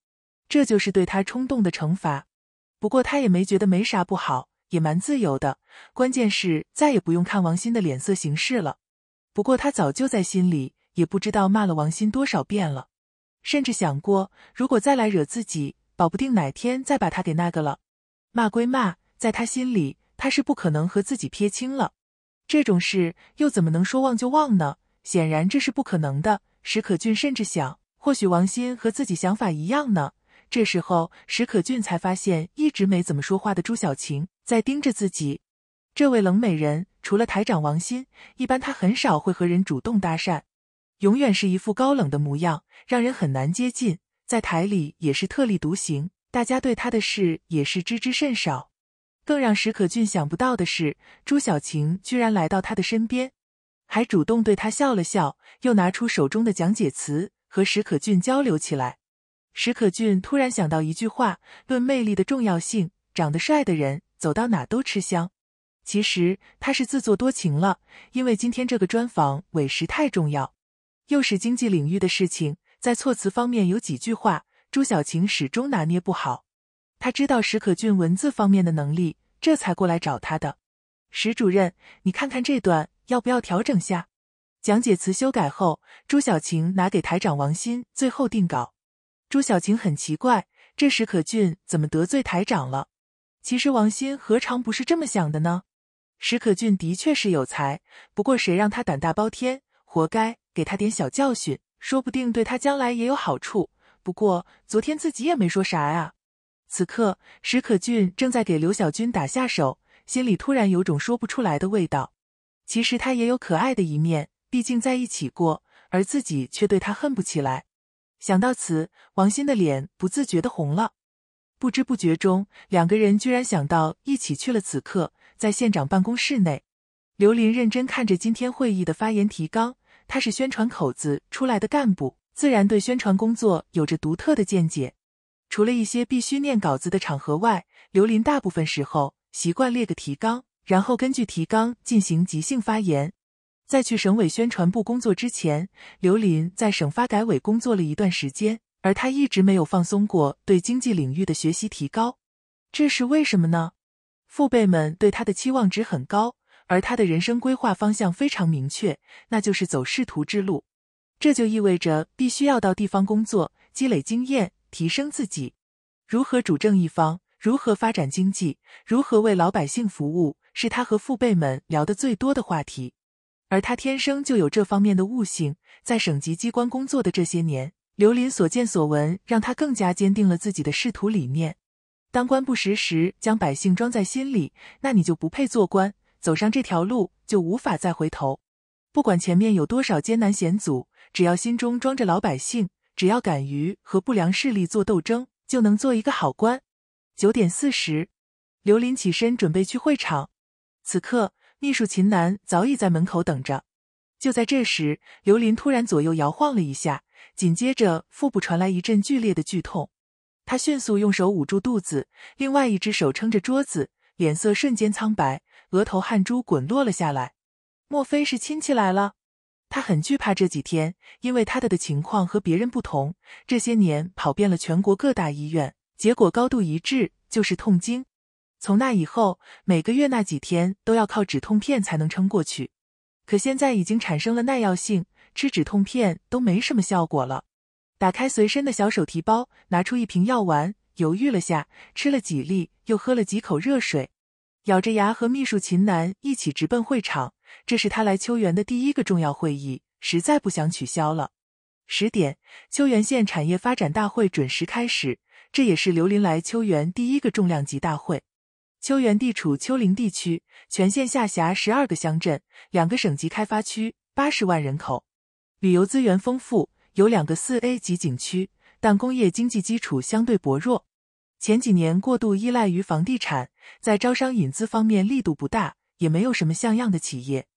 这就是对他冲动的惩罚。不过他也没觉得没啥不好，也蛮自由的。关键是再也不用看王鑫的脸色行事了。不过他早就在心里也不知道骂了王鑫多少遍了，甚至想过如果再来惹自己，保不定哪天再把他给那个了。骂归骂，在他心里他是不可能和自己撇清了。这种事又怎么能说忘就忘呢？显然这是不可能的。史可俊甚至想，或许王鑫和自己想法一样呢。这时候，史可俊才发现一直没怎么说话的朱小晴在盯着自己。这位冷美人，除了台长王鑫，一般她很少会和人主动搭讪，永远是一副高冷的模样，让人很难接近。在台里也是特立独行，大家对她的事也是知之甚少。更让史可俊想不到的是，朱小晴居然来到他的身边，还主动对他笑了笑，又拿出手中的讲解词和史可俊交流起来。史可俊突然想到一句话：“论魅力的重要性，长得帅的人走到哪都吃香。”其实他是自作多情了，因为今天这个专访委实太重要，又是经济领域的事情，在措辞方面有几句话朱小晴始终拿捏不好。他知道史可俊文字方面的能力，这才过来找他的。史主任，你看看这段要不要调整下？讲解词修改后，朱小晴拿给台长王鑫最后定稿。朱小晴很奇怪，这史可俊怎么得罪台长了？其实王鑫何尝不是这么想的呢？史可俊的确是有才，不过谁让他胆大包天，活该！给他点小教训，说不定对他将来也有好处。不过昨天自己也没说啥呀。此刻，史可俊正在给刘小军打下手，心里突然有种说不出来的味道。其实他也有可爱的一面，毕竟在一起过，而自己却对他恨不起来。想到此，王鑫的脸不自觉的红了。不知不觉中，两个人居然想到一起去了。此刻，在县长办公室内，刘林认真看着今天会议的发言提纲。他是宣传口子出来的干部，自然对宣传工作有着独特的见解。除了一些必须念稿子的场合外，刘林大部分时候习惯列个提纲，然后根据提纲进行即兴发言。在去省委宣传部工作之前，刘林在省发改委工作了一段时间，而他一直没有放松过对经济领域的学习提高，这是为什么呢？父辈们对他的期望值很高，而他的人生规划方向非常明确，那就是走仕途之路，这就意味着必须要到地方工作，积累经验，提升自己。如何主政一方，如何发展经济，如何为老百姓服务，是他和父辈们聊得最多的话题。而他天生就有这方面的悟性，在省级机关工作的这些年，刘林所见所闻让他更加坚定了自己的仕途理念：当官不时时将百姓装在心里，那你就不配做官。走上这条路，就无法再回头。不管前面有多少艰难险阻，只要心中装着老百姓，只要敢于和不良势力做斗争，就能做一个好官。九点四十，刘林起身准备去会场。此刻。秘书秦楠早已在门口等着。就在这时，刘林突然左右摇晃了一下，紧接着腹部传来一阵剧烈的剧痛。他迅速用手捂住肚子，另外一只手撑着桌子，脸色瞬间苍白，额头汗珠滚落了下来。莫非是亲戚来了？他很惧怕这几天，因为他的的情况和别人不同，这些年跑遍了全国各大医院，结果高度一致，就是痛经。从那以后，每个月那几天都要靠止痛片才能撑过去，可现在已经产生了耐药性，吃止痛片都没什么效果了。打开随身的小手提包，拿出一瓶药丸，犹豫了下，吃了几粒，又喝了几口热水，咬着牙和秘书秦楠一起直奔会场。这是他来秋园的第一个重要会议，实在不想取消了。十点，秋园县产业发展大会准时开始，这也是刘林来秋园第一个重量级大会。丘园地处丘陵地区，全县下辖十二个乡镇、两个省级开发区，八十万人口，旅游资源丰富，有两个四 A 级景区，但工业经济基础相对薄弱。前几年过度依赖于房地产，在招商引资方面力度不大，也没有什么像样的企业。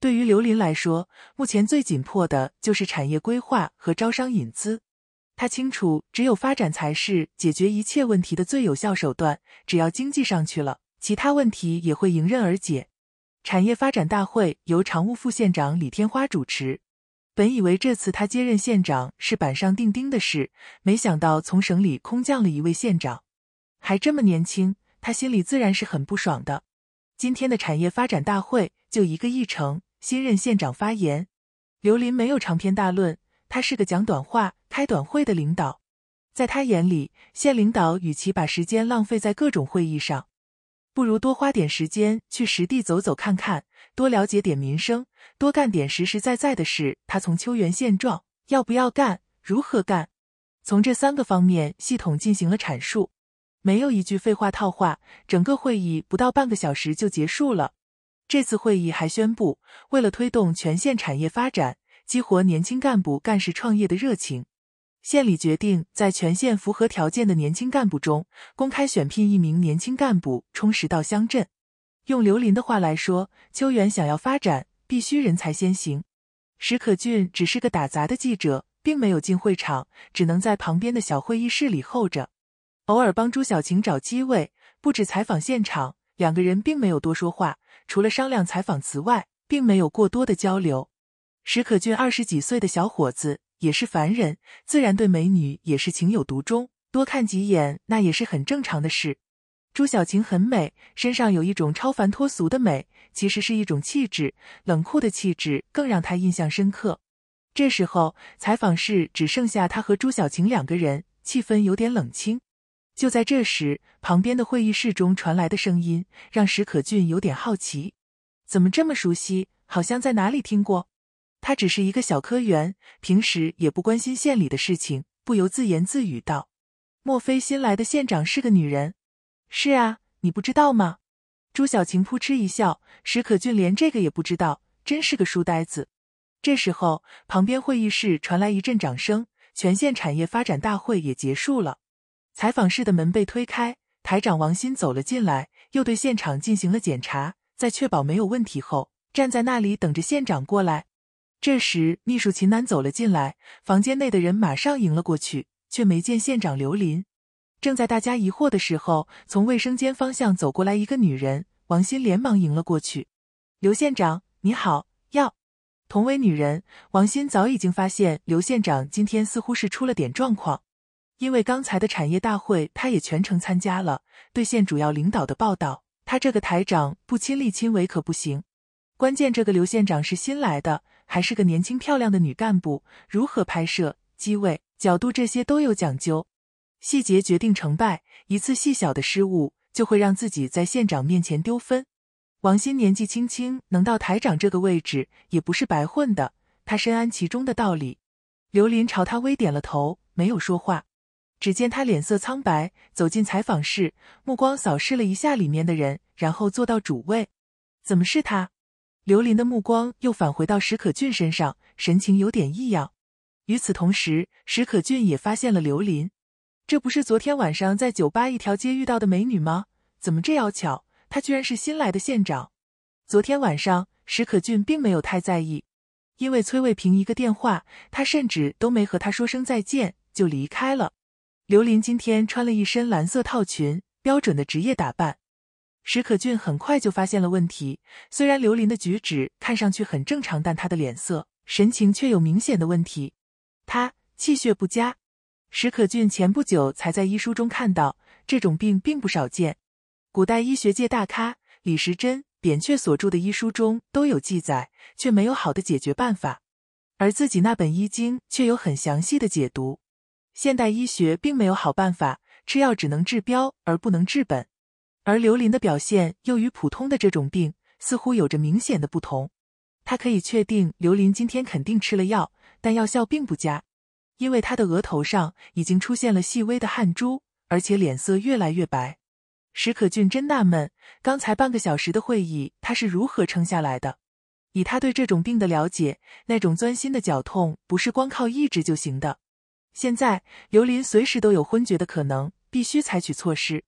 对于刘林来说，目前最紧迫的就是产业规划和招商引资。他清楚，只有发展才是解决一切问题的最有效手段。只要经济上去了，其他问题也会迎刃而解。产业发展大会由常务副县长李天花主持。本以为这次他接任县长是板上钉钉的事，没想到从省里空降了一位县长，还这么年轻，他心里自然是很不爽的。今天的产业发展大会就一个议程：新任县长发言。刘林没有长篇大论。他是个讲短话、开短会的领导，在他眼里，县领导与其把时间浪费在各种会议上，不如多花点时间去实地走走看看，多了解点民生，多干点实实在在的事。他从秋园现状、要不要干、如何干，从这三个方面系统进行了阐述，没有一句废话套话。整个会议不到半个小时就结束了。这次会议还宣布，为了推动全县产业发展。激活年轻干部干事创业的热情，县里决定在全县符合条件的年轻干部中公开选聘一名年轻干部充实到乡镇。用刘林的话来说：“邱原想要发展，必须人才先行。”史可俊只是个打杂的记者，并没有进会场，只能在旁边的小会议室里候着，偶尔帮朱小晴找机位布置采访现场。两个人并没有多说话，除了商量采访词外，并没有过多的交流。史可俊二十几岁的小伙子也是凡人，自然对美女也是情有独钟，多看几眼那也是很正常的事。朱小晴很美，身上有一种超凡脱俗的美，其实是一种气质，冷酷的气质更让他印象深刻。这时候，采访室只剩下他和朱小晴两个人，气氛有点冷清。就在这时，旁边的会议室中传来的声音让史可俊有点好奇，怎么这么熟悉？好像在哪里听过。他只是一个小科员，平时也不关心县里的事情，不由自言自语道：“莫非新来的县长是个女人？”“是啊，你不知道吗？”朱小晴扑哧一笑。史可俊连这个也不知道，真是个书呆子。这时候，旁边会议室传来一阵掌声，全县产业发展大会也结束了。采访室的门被推开，台长王鑫走了进来，又对现场进行了检查，在确保没有问题后，站在那里等着县长过来。这时，秘书秦楠走了进来，房间内的人马上迎了过去，却没见县长刘林。正在大家疑惑的时候，从卫生间方向走过来一个女人，王鑫连忙迎了过去：“刘县长，你好。”要同为女人，王鑫早已经发现刘县长今天似乎是出了点状况，因为刚才的产业大会，他也全程参加了对县主要领导的报道，他这个台长不亲力亲为可不行。关键这个刘县长是新来的。还是个年轻漂亮的女干部，如何拍摄、机位、角度这些都有讲究，细节决定成败，一次细小的失误就会让自己在县长面前丢分。王鑫年纪轻轻能到台长这个位置也不是白混的，他深谙其中的道理。刘林朝他微点了头，没有说话。只见他脸色苍白，走进采访室，目光扫视了一下里面的人，然后坐到主位。怎么是他？刘林的目光又返回到史可俊身上，神情有点异样。与此同时，史可俊也发现了刘林，这不是昨天晚上在酒吧一条街遇到的美女吗？怎么这要巧？她居然是新来的县长。昨天晚上，史可俊并没有太在意，因为崔卫平一个电话，他甚至都没和他说声再见就离开了。刘林今天穿了一身蓝色套裙，标准的职业打扮。史可俊很快就发现了问题。虽然刘林的举止看上去很正常，但他的脸色、神情却有明显的问题。他气血不佳。史可俊前不久才在医书中看到，这种病并不少见。古代医学界大咖李时珍、扁鹊所著的医书中都有记载，却没有好的解决办法。而自己那本医经却有很详细的解读。现代医学并没有好办法，吃药只能治标而不能治本。而刘林的表现又与普通的这种病似乎有着明显的不同。他可以确定刘林今天肯定吃了药，但药效并不佳，因为他的额头上已经出现了细微的汗珠，而且脸色越来越白。史可俊真纳闷，刚才半个小时的会议他是如何撑下来的？以他对这种病的了解，那种钻心的绞痛不是光靠意志就行的。现在刘林随时都有昏厥的可能，必须采取措施。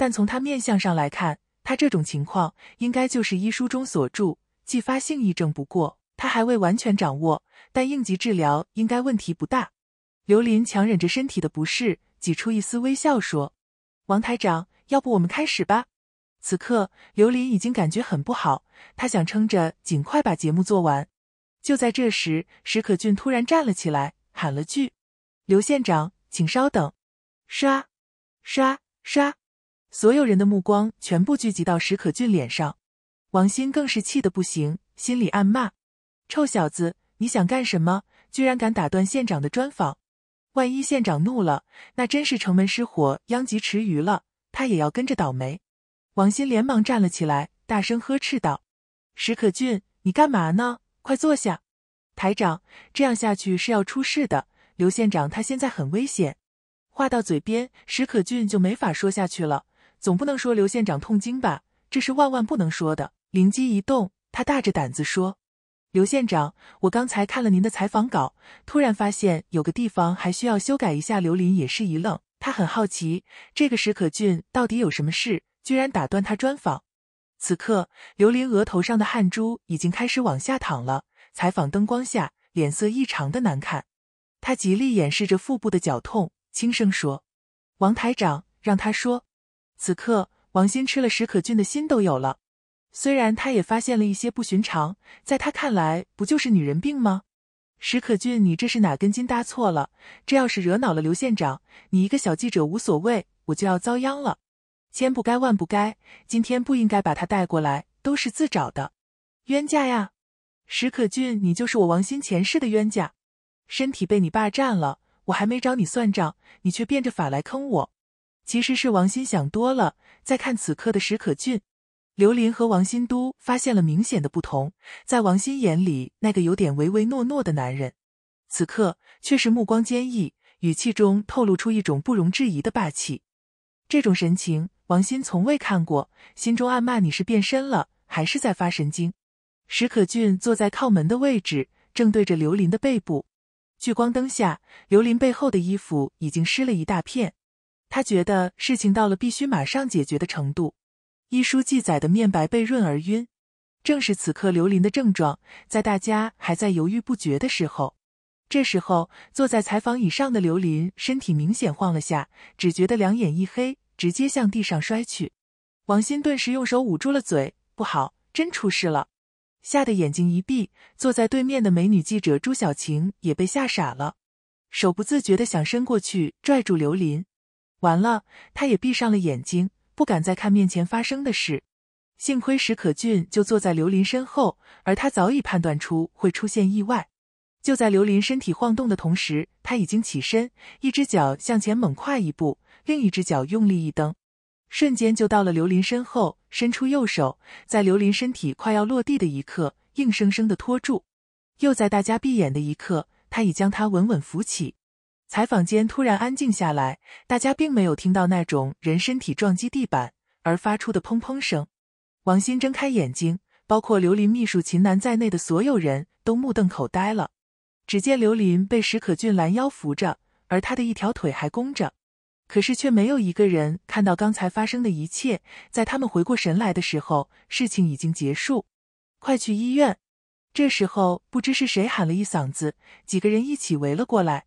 但从他面相上来看，他这种情况应该就是医书中所著继发性癔症。不过他还未完全掌握，但应急治疗应该问题不大。刘林强忍着身体的不适，挤出一丝微笑说：“王台长，要不我们开始吧？”此刻，刘林已经感觉很不好，他想撑着尽快把节目做完。就在这时，史可俊突然站了起来，喊了句：“刘县长，请稍等。”刷刷刷。所有人的目光全部聚集到史可俊脸上，王鑫更是气得不行，心里暗骂：“臭小子，你想干什么？居然敢打断县长的专访！万一县长怒了，那真是城门失火殃及池鱼了，他也要跟着倒霉。”王鑫连忙站了起来，大声呵斥道：“史可俊，你干嘛呢？快坐下！台长，这样下去是要出事的。刘县长他现在很危险。”话到嘴边，史可俊就没法说下去了。总不能说刘县长痛经吧？这是万万不能说的。灵机一动，他大着胆子说：“刘县长，我刚才看了您的采访稿，突然发现有个地方还需要修改一下。”刘林也是一愣，他很好奇，这个史可俊到底有什么事，居然打断他专访。此刻，刘林额头上的汗珠已经开始往下淌了，采访灯光下，脸色异常的难看。他极力掩饰着腹部的绞痛，轻声说：“王台长，让他说。”此刻，王鑫吃了史可俊的心都有了。虽然他也发现了一些不寻常，在他看来，不就是女人病吗？史可俊，你这是哪根筋搭错了？这要是惹恼了刘县长，你一个小记者无所谓，我就要遭殃了。千不该万不该，今天不应该把他带过来，都是自找的。冤家呀，史可俊，你就是我王鑫前世的冤家。身体被你霸占了，我还没找你算账，你却变着法来坑我。其实是王鑫想多了。再看此刻的史可俊、刘林和王鑫，都发现了明显的不同。在王鑫眼里，那个有点唯唯诺诺的男人，此刻却是目光坚毅，语气中透露出一种不容置疑的霸气。这种神情，王鑫从未看过，心中暗骂：你是变身了，还是在发神经？史可俊坐在靠门的位置，正对着刘林的背部。聚光灯下，刘林背后的衣服已经湿了一大片。他觉得事情到了必须马上解决的程度。医书记载的面白、被润而晕，正是此刻刘林的症状。在大家还在犹豫不决的时候，这时候坐在采访椅上的刘林身体明显晃了下，只觉得两眼一黑，直接向地上摔去。王鑫顿时用手捂住了嘴，不好，真出事了！吓得眼睛一闭，坐在对面的美女记者朱小晴也被吓傻了，手不自觉的想伸过去拽住刘林。完了，他也闭上了眼睛，不敢再看面前发生的事。幸亏史可俊就坐在刘林身后，而他早已判断出会出现意外。就在刘林身体晃动的同时，他已经起身，一只脚向前猛跨一步，另一只脚用力一蹬，瞬间就到了刘林身后，伸出右手，在刘林身体快要落地的一刻，硬生生的拖住。又在大家闭眼的一刻，他已将他稳稳扶起。采访间突然安静下来，大家并没有听到那种人身体撞击地板而发出的砰砰声。王鑫睁开眼睛，包括刘林秘书秦楠在内的所有人都目瞪口呆了。只见刘林被史可俊拦腰扶着，而他的一条腿还弓着，可是却没有一个人看到刚才发生的一切。在他们回过神来的时候，事情已经结束。快去医院！这时候不知是谁喊了一嗓子，几个人一起围了过来。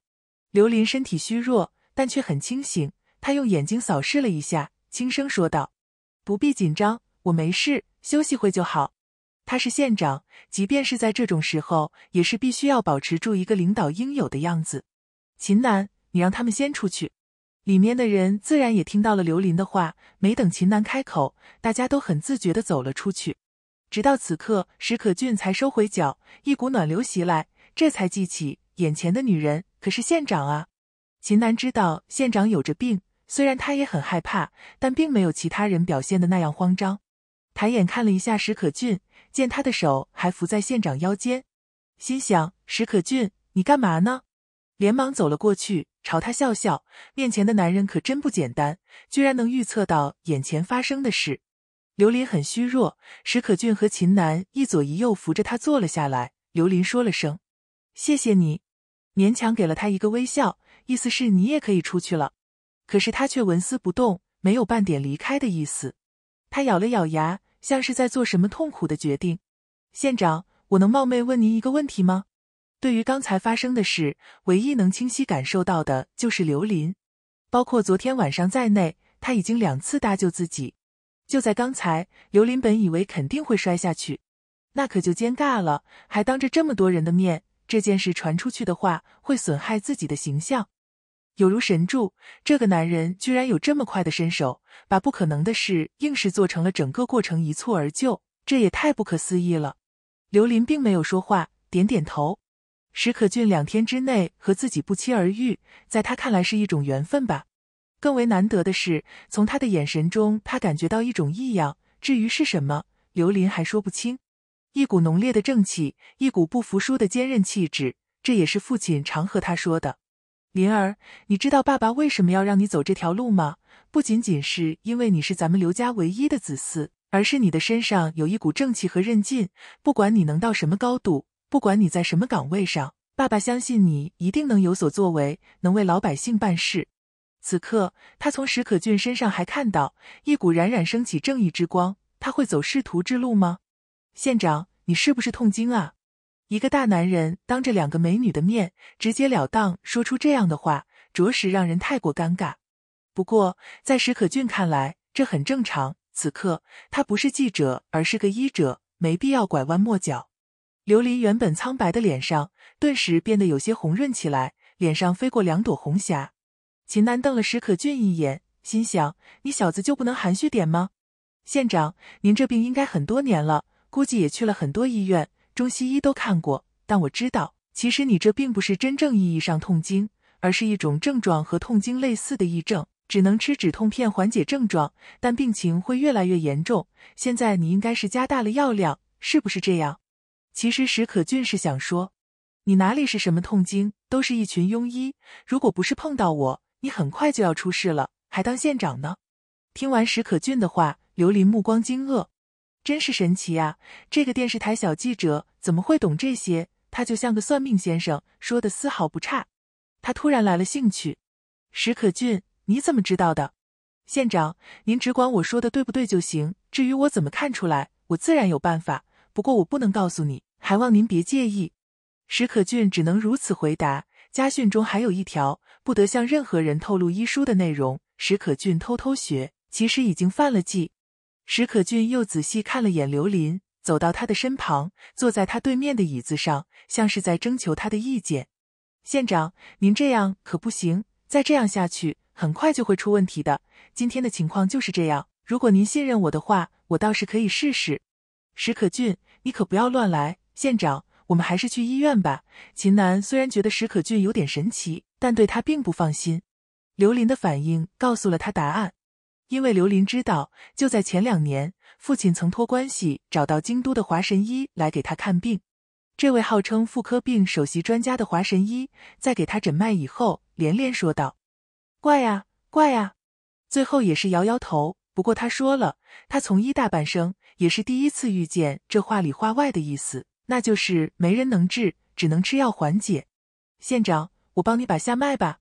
刘林身体虚弱，但却很清醒。他用眼睛扫视了一下，轻声说道：“不必紧张，我没事，休息会就好。”他是县长，即便是在这种时候，也是必须要保持住一个领导应有的样子。秦楠，你让他们先出去。里面的人自然也听到了刘林的话，没等秦楠开口，大家都很自觉的走了出去。直到此刻，史可俊才收回脚，一股暖流袭来，这才记起眼前的女人。可是县长啊，秦楠知道县长有着病，虽然他也很害怕，但并没有其他人表现的那样慌张。抬眼看了一下史可俊，见他的手还扶在县长腰间，心想：史可俊，你干嘛呢？连忙走了过去，朝他笑笑。面前的男人可真不简单，居然能预测到眼前发生的事。刘林很虚弱，史可俊和秦楠一左一右扶着他坐了下来。刘林说了声：“谢谢你。”勉强给了他一个微笑，意思是“你也可以出去了”，可是他却纹丝不动，没有半点离开的意思。他咬了咬牙，像是在做什么痛苦的决定。县长，我能冒昧问您一个问题吗？对于刚才发生的事，唯一能清晰感受到的就是刘林，包括昨天晚上在内，他已经两次搭救自己。就在刚才，刘林本以为肯定会摔下去，那可就尴尬了，还当着这么多人的面。这件事传出去的话，会损害自己的形象。有如神助，这个男人居然有这么快的身手，把不可能的事硬是做成了，整个过程一蹴而就，这也太不可思议了。刘林并没有说话，点点头。史可俊两天之内和自己不期而遇，在他看来是一种缘分吧。更为难得的是，从他的眼神中，他感觉到一种异样。至于是什么，刘林还说不清。一股浓烈的正气，一股不服输的坚韧气质，这也是父亲常和他说的。灵儿，你知道爸爸为什么要让你走这条路吗？不仅仅是因为你是咱们刘家唯一的子嗣，而是你的身上有一股正气和韧劲。不管你能到什么高度，不管你在什么岗位上，爸爸相信你一定能有所作为，能为老百姓办事。此刻，他从史可俊身上还看到一股冉冉升起正义之光。他会走仕途之路吗？县长，你是不是痛经啊？一个大男人当着两个美女的面，直截了当说出这样的话，着实让人太过尴尬。不过，在史可俊看来，这很正常。此刻他不是记者，而是个医者，没必要拐弯抹角。琉璃原本苍白的脸上，顿时变得有些红润起来，脸上飞过两朵红霞。秦楠瞪了史可俊一眼，心想：你小子就不能含蓄点吗？县长，您这病应该很多年了。估计也去了很多医院，中西医都看过，但我知道，其实你这并不是真正意义上痛经，而是一种症状和痛经类似的异症，只能吃止痛片缓解症状，但病情会越来越严重。现在你应该是加大了药量，是不是这样？其实史可俊是想说，你哪里是什么痛经，都是一群庸医。如果不是碰到我，你很快就要出事了，还当县长呢？听完史可俊的话，刘林目光惊愕。真是神奇啊！这个电视台小记者怎么会懂这些？他就像个算命先生，说的丝毫不差。他突然来了兴趣。史可俊，你怎么知道的？县长，您只管我说的对不对就行。至于我怎么看出来，我自然有办法。不过我不能告诉你，还望您别介意。史可俊只能如此回答。家训中还有一条，不得向任何人透露医书的内容。史可俊偷偷学，其实已经犯了忌。史可俊又仔细看了眼刘林，走到他的身旁，坐在他对面的椅子上，像是在征求他的意见。县长，您这样可不行，再这样下去，很快就会出问题的。今天的情况就是这样。如果您信任我的话，我倒是可以试试。史可俊，你可不要乱来，县长，我们还是去医院吧。秦楠虽然觉得史可俊有点神奇，但对他并不放心。刘林的反应告诉了他答案。因为刘林知道，就在前两年，父亲曾托关系找到京都的华神医来给他看病。这位号称妇科病首席专家的华神医，在给他诊脉以后，连连说道：“怪呀，怪呀。”最后也是摇摇头。不过他说了，他从医大半生，也是第一次遇见。这话里话外的意思，那就是没人能治，只能吃药缓解。县长，我帮你把下脉吧。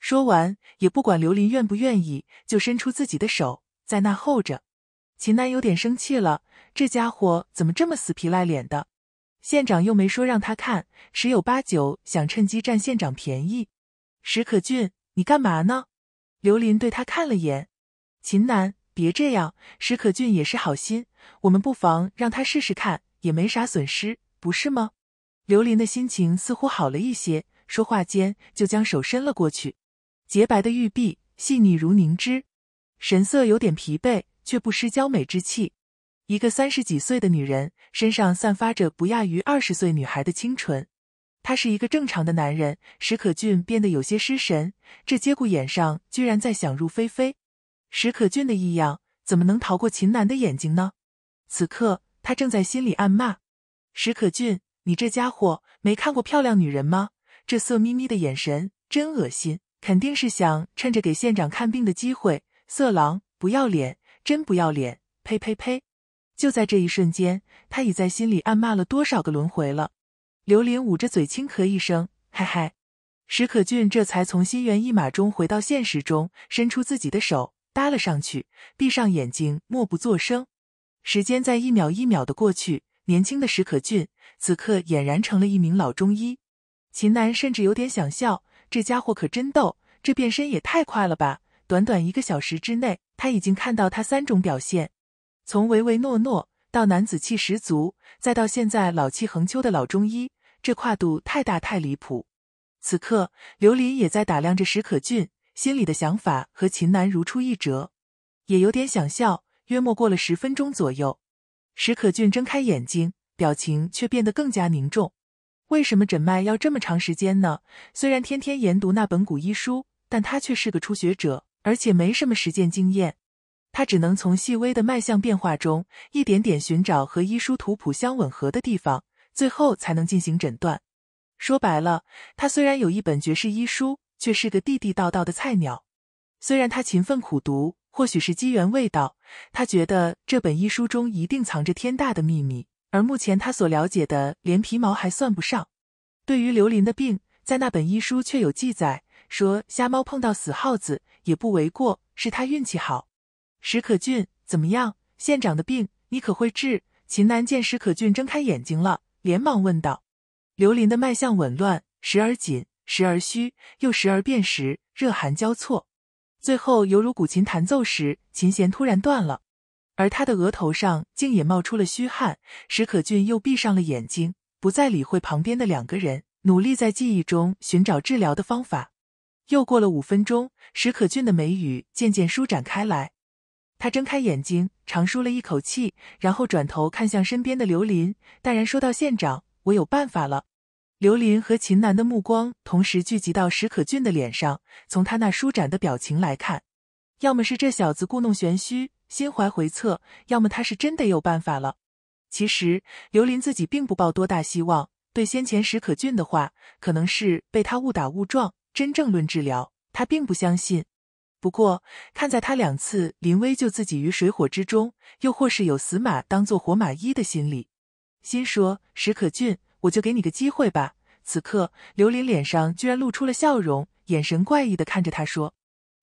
说完，也不管刘林愿不愿意，就伸出自己的手，在那候着。秦楠有点生气了，这家伙怎么这么死皮赖脸的？县长又没说让他看，十有八九想趁机占县长便宜。史可俊，你干嘛呢？刘林对他看了眼。秦楠，别这样，史可俊也是好心，我们不妨让他试试看，也没啥损失，不是吗？刘林的心情似乎好了一些，说话间就将手伸了过去。洁白的玉臂，细腻如凝脂，神色有点疲惫，却不失娇美之气。一个三十几岁的女人，身上散发着不亚于二十岁女孩的清纯。他是一个正常的男人，史可俊变得有些失神。这节骨眼上，居然在想入非非。史可俊的异样，怎么能逃过秦楠的眼睛呢？此刻，他正在心里暗骂：“史可俊，你这家伙没看过漂亮女人吗？这色眯眯的眼神，真恶心。”肯定是想趁着给县长看病的机会，色狼，不要脸，真不要脸！呸呸呸！就在这一瞬间，他已在心里暗骂了多少个轮回了。刘林捂着嘴轻咳一声，嗨嗨。史可俊这才从心猿意马中回到现实中，伸出自己的手搭了上去，闭上眼睛，默不作声。时间在一秒一秒的过去，年轻的史可俊此刻俨然成了一名老中医。秦楠甚至有点想笑。这家伙可真逗，这变身也太快了吧！短短一个小时之内，他已经看到他三种表现，从唯唯诺诺到男子气十足，再到现在老气横秋的老中医，这跨度太大太离谱。此刻，刘林也在打量着史可俊，心里的想法和秦楠如出一辙，也有点想笑。约莫过了十分钟左右，史可俊睁开眼睛，表情却变得更加凝重。为什么诊脉要这么长时间呢？虽然天天研读那本古医书，但他却是个初学者，而且没什么实践经验。他只能从细微的脉象变化中一点点寻找和医书图谱相吻合的地方，最后才能进行诊断。说白了，他虽然有一本绝世医书，却是个地地道道的菜鸟。虽然他勤奋苦读，或许是机缘未到，他觉得这本医书中一定藏着天大的秘密。而目前他所了解的，连皮毛还算不上。对于刘林的病，在那本医书却有记载，说瞎猫碰到死耗子也不为过，是他运气好。史可俊，怎么样？县长的病你可会治？秦楠见史可俊睁开眼睛了，连忙问道。刘林的脉象紊乱，时而紧，时而虚，又时而变识，热寒交错，最后犹如古琴弹奏时，琴弦突然断了。而他的额头上竟也冒出了虚汗，史可俊又闭上了眼睛，不再理会旁边的两个人，努力在记忆中寻找治疗的方法。又过了五分钟，史可俊的眉宇渐渐舒展开来，他睁开眼睛，长舒了一口气，然后转头看向身边的刘林，淡然说道：“县长，我有办法了。”刘林和秦楠的目光同时聚集到史可俊的脸上，从他那舒展的表情来看。要么是这小子故弄玄虚，心怀回策；要么他是真得有办法了。其实刘林自己并不抱多大希望，对先前史可俊的话，可能是被他误打误撞。真正论治疗，他并不相信。不过看在他两次临危救自己于水火之中，又或是有死马当做活马医的心理，心说史可俊，我就给你个机会吧。此刻，刘林脸上居然露出了笑容，眼神怪异的看着他说：“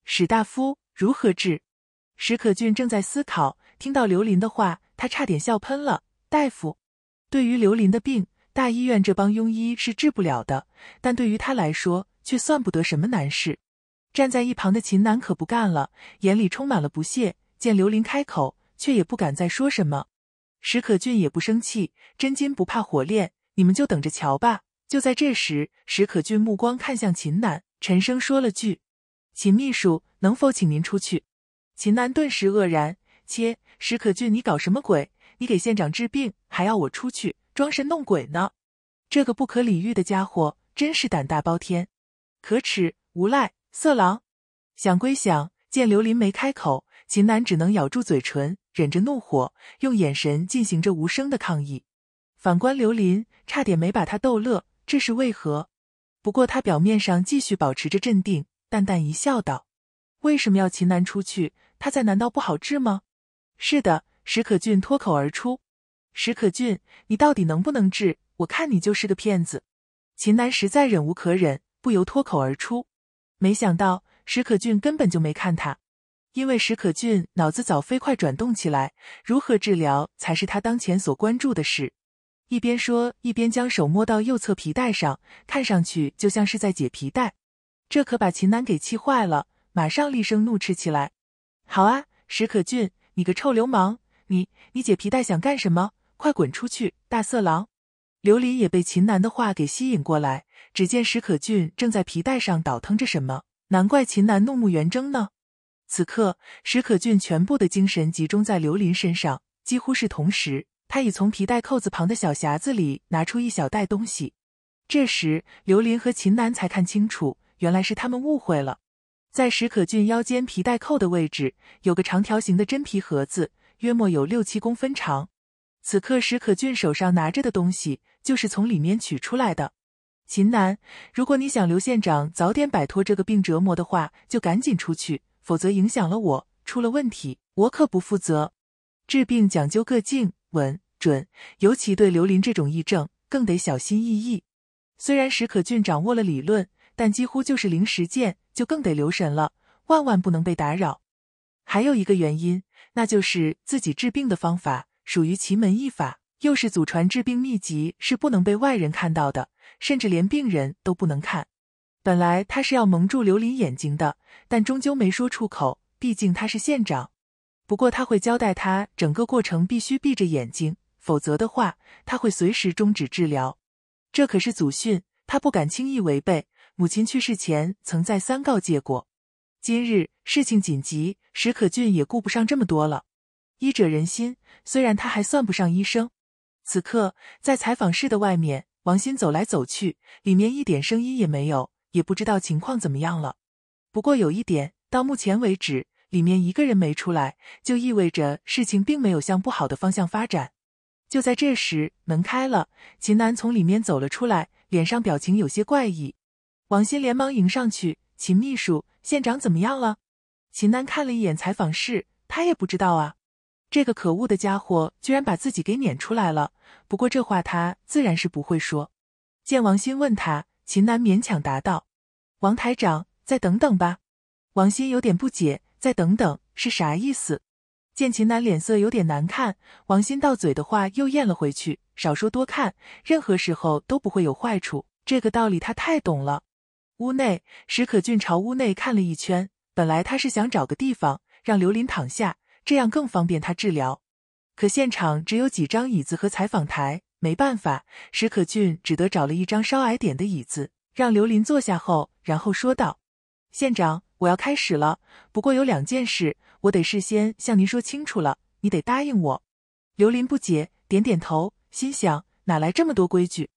史大夫。”如何治？史可俊正在思考，听到刘林的话，他差点笑喷了。大夫，对于刘林的病，大医院这帮庸医是治不了的，但对于他来说，却算不得什么难事。站在一旁的秦楠可不干了，眼里充满了不屑。见刘林开口，却也不敢再说什么。史可俊也不生气，真金不怕火炼，你们就等着瞧吧。就在这时，史可俊目光看向秦楠，沉声说了句。秦秘书，能否请您出去？秦楠顿时愕然：“切，史可俊，你搞什么鬼？你给县长治病，还要我出去装神弄鬼呢？这个不可理喻的家伙真是胆大包天，可耻、无赖、色狼！”想归想，见刘林没开口，秦楠只能咬住嘴唇，忍着怒火，用眼神进行着无声的抗议。反观刘林，差点没把他逗乐，这是为何？不过他表面上继续保持着镇定。淡淡一笑，道：“为什么要秦南出去？他在难道不好治吗？”“是的。”史可俊脱口而出。“史可俊，你到底能不能治？我看你就是个骗子！”秦南实在忍无可忍，不由脱口而出。没想到，史可俊根本就没看他，因为史可俊脑子早飞快转动起来，如何治疗才是他当前所关注的事。一边说，一边将手摸到右侧皮带上，看上去就像是在解皮带。这可把秦楠给气坏了，马上厉声怒斥起来：“好啊，史可俊，你个臭流氓，你你解皮带想干什么？快滚出去，大色狼！”刘林也被秦楠的话给吸引过来，只见史可俊正在皮带上倒腾着什么，难怪秦楠怒目圆睁呢。此刻，史可俊全部的精神集中在刘林身上，几乎是同时，他已从皮带扣子旁的小匣子里拿出一小袋东西。这时，刘林和秦楠才看清楚。原来是他们误会了，在史可俊腰间皮带扣的位置有个长条形的真皮盒子，约莫有六七公分长。此刻史可俊手上拿着的东西就是从里面取出来的。秦楠，如果你想刘县长早点摆脱这个病折磨的话，就赶紧出去，否则影响了我，出了问题我可不负责。治病讲究个静、稳、准，尤其对刘林这种异症更得小心翼翼。虽然史可俊掌握了理论。但几乎就是零实践，就更得留神了，万万不能被打扰。还有一个原因，那就是自己治病的方法属于奇门异法，又是祖传治病秘籍，是不能被外人看到的，甚至连病人都不能看。本来他是要蒙住刘林眼睛的，但终究没说出口，毕竟他是县长。不过他会交代他，整个过程必须闭着眼睛，否则的话，他会随时终止治疗。这可是祖训，他不敢轻易违背。母亲去世前曾再三告诫过，今日事情紧急，史可俊也顾不上这么多了。医者仁心，虽然他还算不上医生，此刻在采访室的外面，王鑫走来走去，里面一点声音也没有，也不知道情况怎么样了。不过有一点，到目前为止，里面一个人没出来，就意味着事情并没有向不好的方向发展。就在这时，门开了，秦楠从里面走了出来，脸上表情有些怪异。王鑫连忙迎上去，秦秘书，县长怎么样了？秦楠看了一眼采访室，他也不知道啊。这个可恶的家伙居然把自己给撵出来了。不过这话他自然是不会说。见王鑫问他，秦楠勉强答道：“王台长，再等等吧。”王鑫有点不解，“再等等是啥意思？”见秦楠脸色有点难看，王鑫到嘴的话又咽了回去。少说多看，任何时候都不会有坏处，这个道理他太懂了。屋内，史可俊朝屋内看了一圈。本来他是想找个地方让刘林躺下，这样更方便他治疗。可现场只有几张椅子和采访台，没办法，史可俊只得找了一张稍矮点的椅子，让刘林坐下后，然后说道：“县长，我要开始了。不过有两件事，我得事先向您说清楚了，你得答应我。”刘林不解，点点头，心想哪来这么多规矩？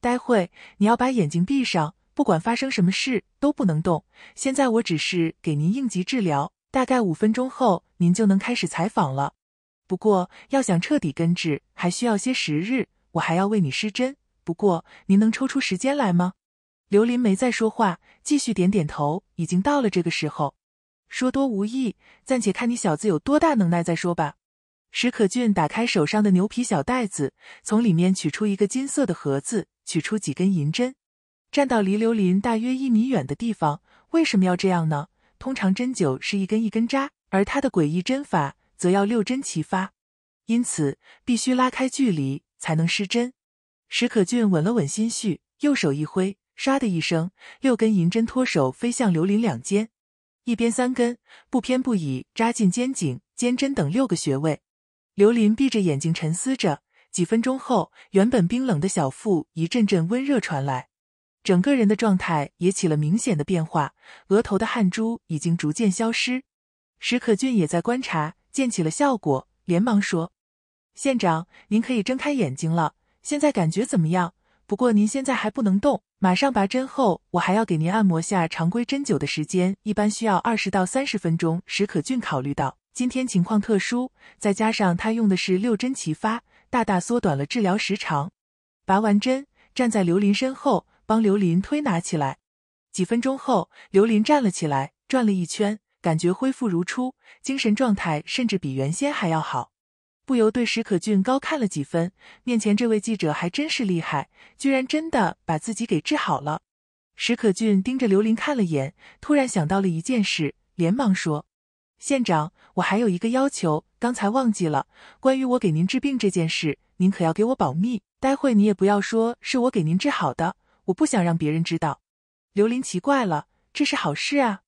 待会你要把眼睛闭上。不管发生什么事都不能动。现在我只是给您应急治疗，大概五分钟后您就能开始采访了。不过要想彻底根治，还需要些时日。我还要为你施针，不过您能抽出时间来吗？刘林没再说话，继续点点头。已经到了这个时候，说多无益，暂且看你小子有多大能耐再说吧。史可俊打开手上的牛皮小袋子，从里面取出一个金色的盒子，取出几根银针。站到离刘林大约一米远的地方，为什么要这样呢？通常针灸是一根一根扎，而他的诡异针法则要六针齐发，因此必须拉开距离才能施针。史可俊稳了稳心绪，右手一挥，唰的一声，六根银针脱手飞向刘林两肩，一边三根，不偏不倚扎进肩颈、肩针等六个穴位。刘林闭着眼睛沉思着，几分钟后，原本冰冷的小腹一阵阵温热传来。整个人的状态也起了明显的变化，额头的汗珠已经逐渐消失。史可俊也在观察，见起了效果，连忙说：“县长，您可以睁开眼睛了，现在感觉怎么样？不过您现在还不能动，马上拔针后，我还要给您按摩下。常规针灸的时间一般需要二十到三十分钟。”史可俊考虑到今天情况特殊，再加上他用的是六针齐发，大大缩短了治疗时长。拔完针，站在刘林身后。帮刘林推拿起来，几分钟后，刘林站了起来，转了一圈，感觉恢复如初，精神状态甚至比原先还要好，不由对史可俊高看了几分。面前这位记者还真是厉害，居然真的把自己给治好了。史可俊盯着刘林看了眼，突然想到了一件事，连忙说：“县长，我还有一个要求，刚才忘记了。关于我给您治病这件事，您可要给我保密，待会你也不要说是我给您治好的。”我不想让别人知道。刘林奇怪了，这是好事啊。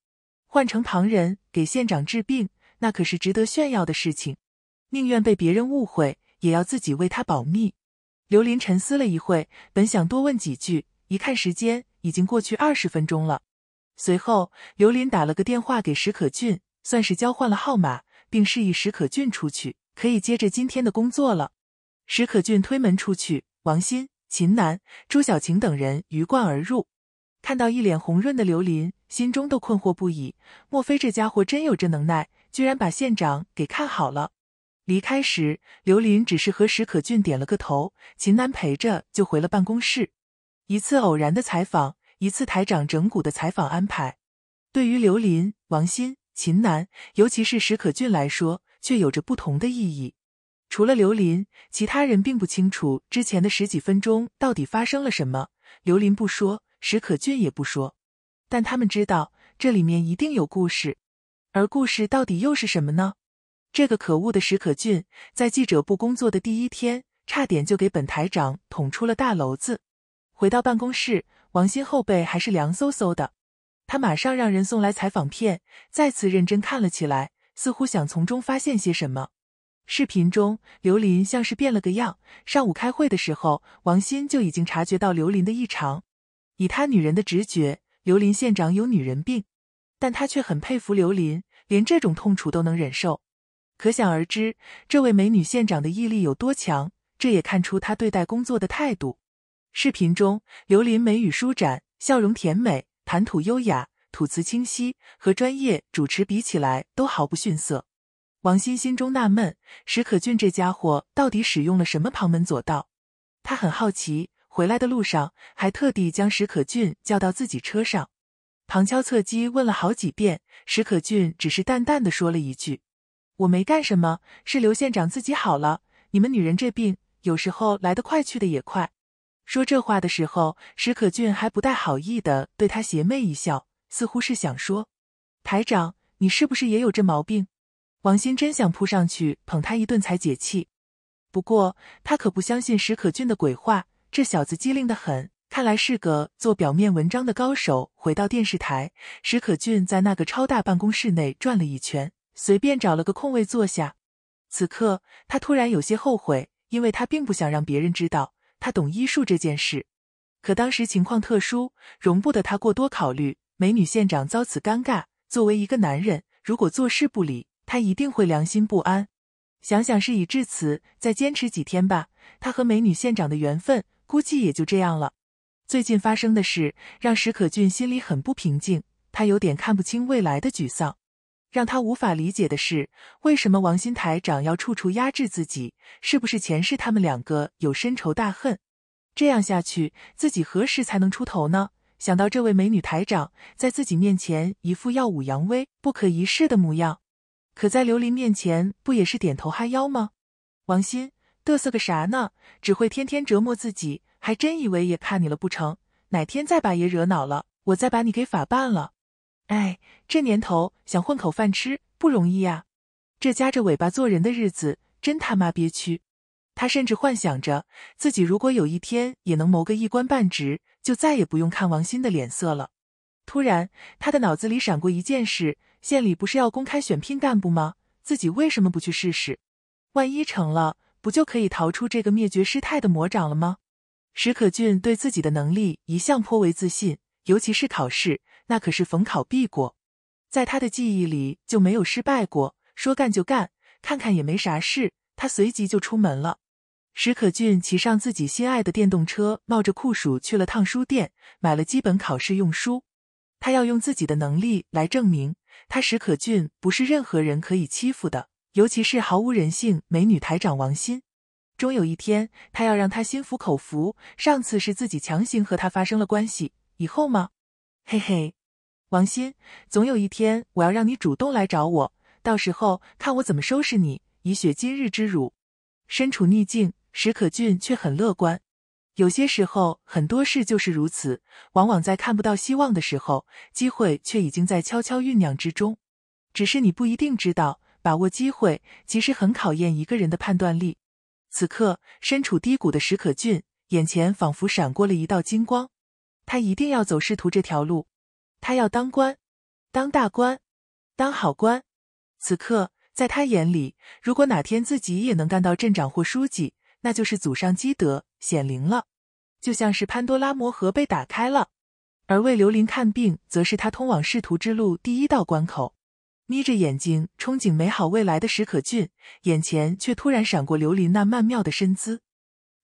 换成旁人给县长治病，那可是值得炫耀的事情。宁愿被别人误会，也要自己为他保密。刘林沉思了一会，本想多问几句，一看时间已经过去二十分钟了。随后，刘林打了个电话给史可俊，算是交换了号码，并示意史可俊出去，可以接着今天的工作了。史可俊推门出去，王鑫。秦楠、朱小晴等人鱼贯而入，看到一脸红润的刘林，心中都困惑不已。莫非这家伙真有这能耐，居然把县长给看好了？离开时，刘林只是和史可俊点了个头，秦楠陪着就回了办公室。一次偶然的采访，一次台长整蛊的采访安排，对于刘林、王鑫、秦楠，尤其是史可俊来说，却有着不同的意义。除了刘林，其他人并不清楚之前的十几分钟到底发生了什么。刘林不说，史可俊也不说，但他们知道这里面一定有故事，而故事到底又是什么呢？这个可恶的史可俊，在记者部工作的第一天，差点就给本台长捅出了大篓子。回到办公室，王鑫后背还是凉飕飕的，他马上让人送来采访片，再次认真看了起来，似乎想从中发现些什么。视频中，刘林像是变了个样。上午开会的时候，王鑫就已经察觉到刘林的异常。以他女人的直觉，刘林县长有女人病，但他却很佩服刘林，连这种痛楚都能忍受。可想而知，这位美女县长的毅力有多强。这也看出她对待工作的态度。视频中，刘林眉宇舒展，笑容甜美，谈吐优雅，吐词清晰，和专业主持比起来，都毫不逊色。王鑫心中纳闷，史可俊这家伙到底使用了什么旁门左道？他很好奇。回来的路上，还特地将史可俊叫到自己车上，旁敲侧击问了好几遍。史可俊只是淡淡的说了一句：“我没干什么，是刘县长自己好了。你们女人这病，有时候来得快，去的也快。”说这话的时候，史可俊还不带好意的对他邪魅一笑，似乎是想说：“台长，你是不是也有这毛病？”王鑫真想扑上去捧他一顿才解气，不过他可不相信史可俊的鬼话。这小子机灵得很，看来是个做表面文章的高手。回到电视台，史可俊在那个超大办公室内转了一圈，随便找了个空位坐下。此刻他突然有些后悔，因为他并不想让别人知道他懂医术这件事。可当时情况特殊，容不得他过多考虑。美女县长遭此尴尬，作为一个男人，如果坐视不理。他一定会良心不安。想想事已至此，再坚持几天吧。他和美女县长的缘分估计也就这样了。最近发生的事让史可俊心里很不平静，他有点看不清未来的沮丧。让他无法理解的是，为什么王新台长要处处压制自己？是不是前世他们两个有深仇大恨？这样下去，自己何时才能出头呢？想到这位美女台长在自己面前一副耀武扬威、不可一世的模样。可在刘林面前，不也是点头哈腰吗？王鑫，嘚瑟个啥呢？只会天天折磨自己，还真以为也怕你了不成？哪天再把爷惹恼了，我再把你给法办了。哎，这年头想混口饭吃不容易呀，这夹着尾巴做人的日子真他妈憋屈。他甚至幻想着自己如果有一天也能谋个一官半职，就再也不用看王鑫的脸色了。突然，他的脑子里闪过一件事。县里不是要公开选聘干部吗？自己为什么不去试试？万一成了，不就可以逃出这个灭绝师太的魔掌了吗？史可俊对自己的能力一向颇为自信，尤其是考试，那可是逢考必过，在他的记忆里就没有失败过。说干就干，看看也没啥事，他随即就出门了。史可俊骑上自己心爱的电动车，冒着酷暑去了趟书店，买了几本考试用书。他要用自己的能力来证明。他史可俊不是任何人可以欺负的，尤其是毫无人性美女台长王鑫。终有一天，他要让她心服口服。上次是自己强行和她发生了关系，以后吗？嘿嘿，王鑫，总有一天我要让你主动来找我，到时候看我怎么收拾你，以雪今日之辱。身处逆境，史可俊却很乐观。有些时候，很多事就是如此。往往在看不到希望的时候，机会却已经在悄悄酝酿之中，只是你不一定知道。把握机会，其实很考验一个人的判断力。此刻身处低谷的史可俊，眼前仿佛闪过了一道金光。他一定要走仕途这条路，他要当官，当大官，当好官。此刻在他眼里，如果哪天自己也能干到镇长或书记，那就是祖上积德。显灵了，就像是潘多拉魔盒被打开了，而为刘林看病，则是他通往仕途之路第一道关口。眯着眼睛憧憬美好未来的史可俊，眼前却突然闪过刘林那曼妙的身姿。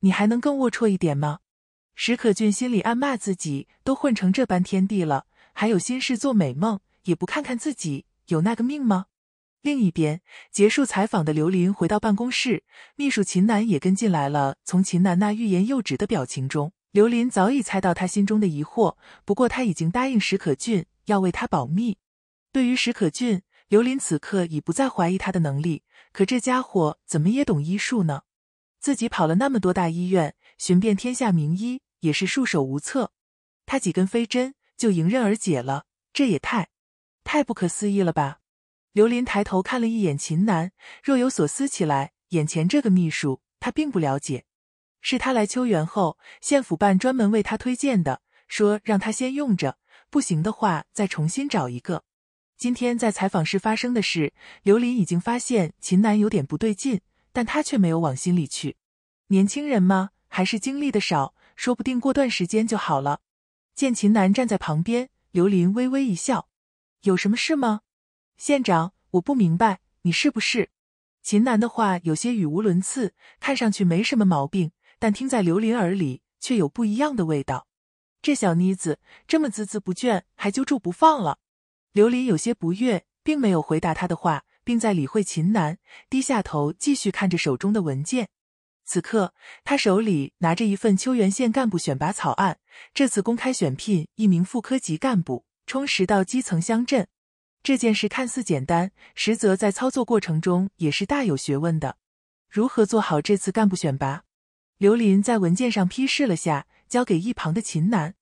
你还能更龌龊一点吗？史可俊心里暗骂自己，都混成这般天地了，还有心事做美梦，也不看看自己有那个命吗？另一边，结束采访的刘林回到办公室，秘书秦楠也跟进来了。从秦楠那欲言又止的表情中，刘林早已猜到他心中的疑惑。不过他已经答应史可俊要为他保密。对于史可俊，刘林此刻已不再怀疑他的能力。可这家伙怎么也懂医术呢？自己跑了那么多大医院，寻遍天下名医也是束手无策，他几根飞针就迎刃而解了，这也太，太不可思议了吧！刘林抬头看了一眼秦楠，若有所思起来。眼前这个秘书，他并不了解，是他来秋园后，县府办专门为他推荐的，说让他先用着，不行的话再重新找一个。今天在采访时发生的事，刘林已经发现秦楠有点不对劲，但他却没有往心里去。年轻人嘛，还是经历的少，说不定过段时间就好了。见秦楠站在旁边，刘林微微一笑：“有什么事吗？”县长，我不明白，你是不是？秦楠的话有些语无伦次，看上去没什么毛病，但听在刘林耳里，却有不一样的味道。这小妮子这么孜孜不倦，还揪住不放了。刘林有些不悦，并没有回答他的话，并在理会秦楠，低下头继续看着手中的文件。此刻，他手里拿着一份秋原县干部选拔草案，这次公开选聘一名副科级干部，充实到基层乡镇。这件事看似简单，实则在操作过程中也是大有学问的。如何做好这次干部选拔？刘林在文件上批示了下，交给一旁的秦楠，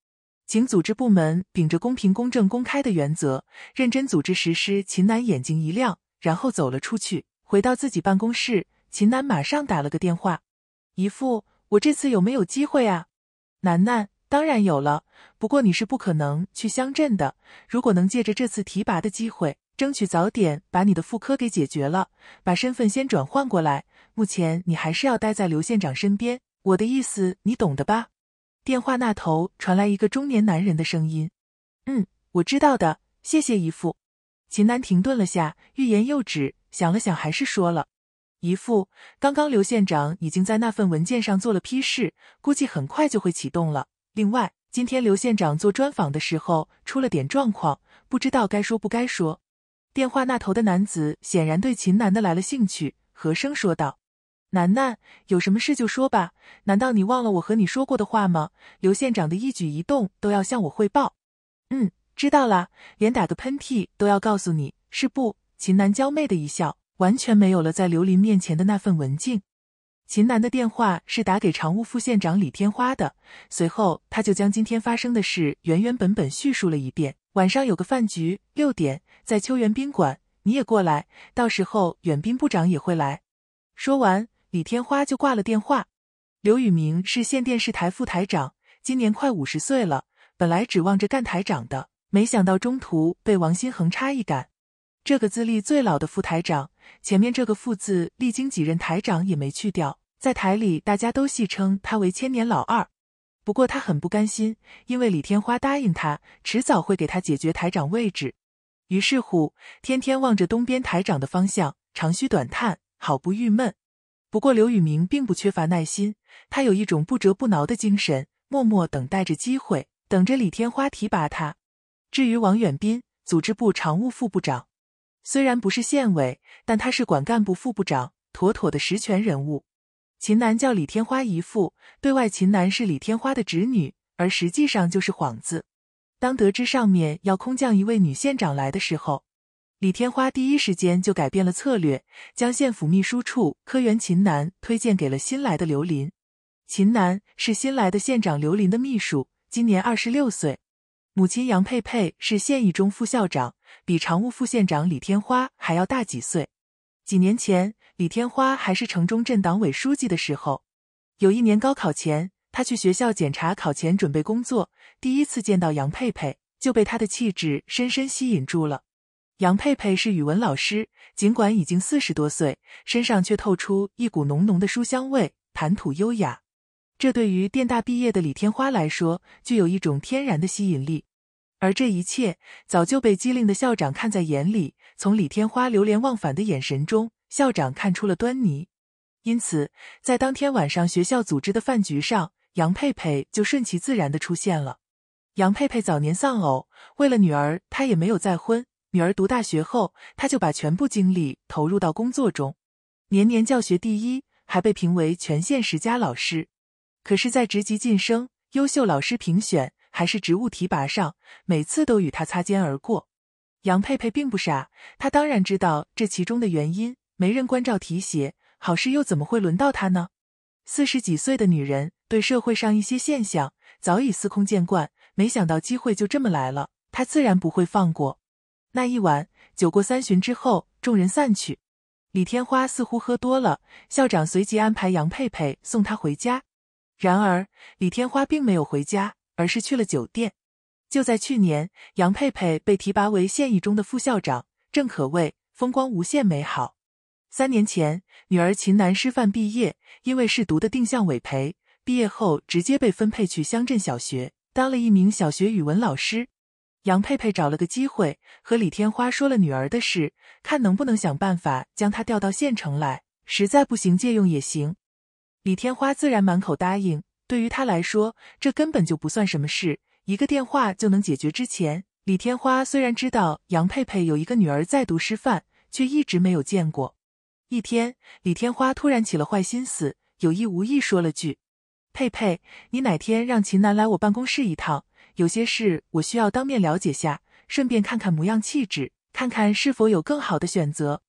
请组织部门秉着公平、公正、公开的原则，认真组织实施。秦楠眼睛一亮，然后走了出去，回到自己办公室。秦楠马上打了个电话：“姨父，我这次有没有机会啊？”楠楠。当然有了，不过你是不可能去乡镇的。如果能借着这次提拔的机会，争取早点把你的副科给解决了，把身份先转换过来。目前你还是要待在刘县长身边，我的意思你懂的吧？电话那头传来一个中年男人的声音：“嗯，我知道的，谢谢姨父。”秦楠停顿了下，欲言又止，想了想，还是说了：“姨父，刚刚刘县长已经在那份文件上做了批示，估计很快就会启动了。”另外，今天刘县长做专访的时候出了点状况，不知道该说不该说。电话那头的男子显然对秦楠的来了兴趣，和声说道：“楠楠，有什么事就说吧。难道你忘了我和你说过的话吗？刘县长的一举一动都要向我汇报。”“嗯，知道啦，连打个喷嚏都要告诉你，是不？”秦楠娇媚的一笑，完全没有了在刘林面前的那份文静。秦楠的电话是打给常务副县长李天花的，随后他就将今天发生的事原原本本叙述了一遍。晚上有个饭局，六点在秋园宾馆，你也过来，到时候远宾部长也会来。说完，李天花就挂了电话。刘宇明是县电视台副台长，今年快五十岁了，本来指望着干台长的，没想到中途被王新恒插一杆。这个资历最老的副台长，前面这个“副”字历经几任台长也没去掉。在台里，大家都戏称他为“千年老二”，不过他很不甘心，因为李天花答应他，迟早会给他解决台长位置。于是乎，天天望着东边台长的方向，长吁短叹，好不郁闷。不过刘宇明并不缺乏耐心，他有一种不折不挠的精神，默默等待着机会，等着李天花提拔他。至于王远斌，组织部常务副部长，虽然不是县委，但他是管干部副部长，妥妥的实权人物。秦楠叫李天花姨父，对外秦楠是李天花的侄女，而实际上就是幌子。当得知上面要空降一位女县长来的时候，李天花第一时间就改变了策略，将县府秘书处科员秦楠推荐给了新来的刘林。秦楠是新来的县长刘林的秘书，今年二十六岁，母亲杨佩佩是县一中副校长，比常务副县长李天花还要大几岁。几年前。李天花还是城中镇党委书记的时候，有一年高考前，他去学校检查考前准备工作。第一次见到杨佩佩，就被她的气质深深吸引住了。杨佩佩是语文老师，尽管已经四十多岁，身上却透出一股浓浓的书香味，谈吐优雅。这对于电大毕业的李天花来说，具有一种天然的吸引力。而这一切，早就被机灵的校长看在眼里。从李天花流连忘返的眼神中。校长看出了端倪，因此在当天晚上学校组织的饭局上，杨佩佩就顺其自然的出现了。杨佩佩早年丧偶，为了女儿，她也没有再婚。女儿读大学后，她就把全部精力投入到工作中，年年教学第一，还被评为全县十佳老师。可是，在职级晋升、优秀老师评选还是职务提拔上，每次都与他擦肩而过。杨佩佩并不傻，她当然知道这其中的原因。没人关照提携，好事又怎么会轮到她呢？四十几岁的女人对社会上一些现象早已司空见惯，没想到机会就这么来了，她自然不会放过。那一晚，酒过三巡之后，众人散去，李天花似乎喝多了，校长随即安排杨佩佩送她回家。然而，李天花并没有回家，而是去了酒店。就在去年，杨佩佩被提拔为县一中的副校长，正可谓风光无限美好。三年前，女儿秦南师范毕业，因为是读的定向委培，毕业后直接被分配去乡镇小学，当了一名小学语文老师。杨佩佩找了个机会，和李天花说了女儿的事，看能不能想办法将她调到县城来，实在不行借用也行。李天花自然满口答应，对于他来说，这根本就不算什么事，一个电话就能解决。之前，李天花虽然知道杨佩佩有一个女儿在读师范，却一直没有见过。一天，李天花突然起了坏心思，有意无意说了句：“佩佩，你哪天让秦楠来我办公室一趟，有些事我需要当面了解下，顺便看看模样气质，看看是否有更好的选择。”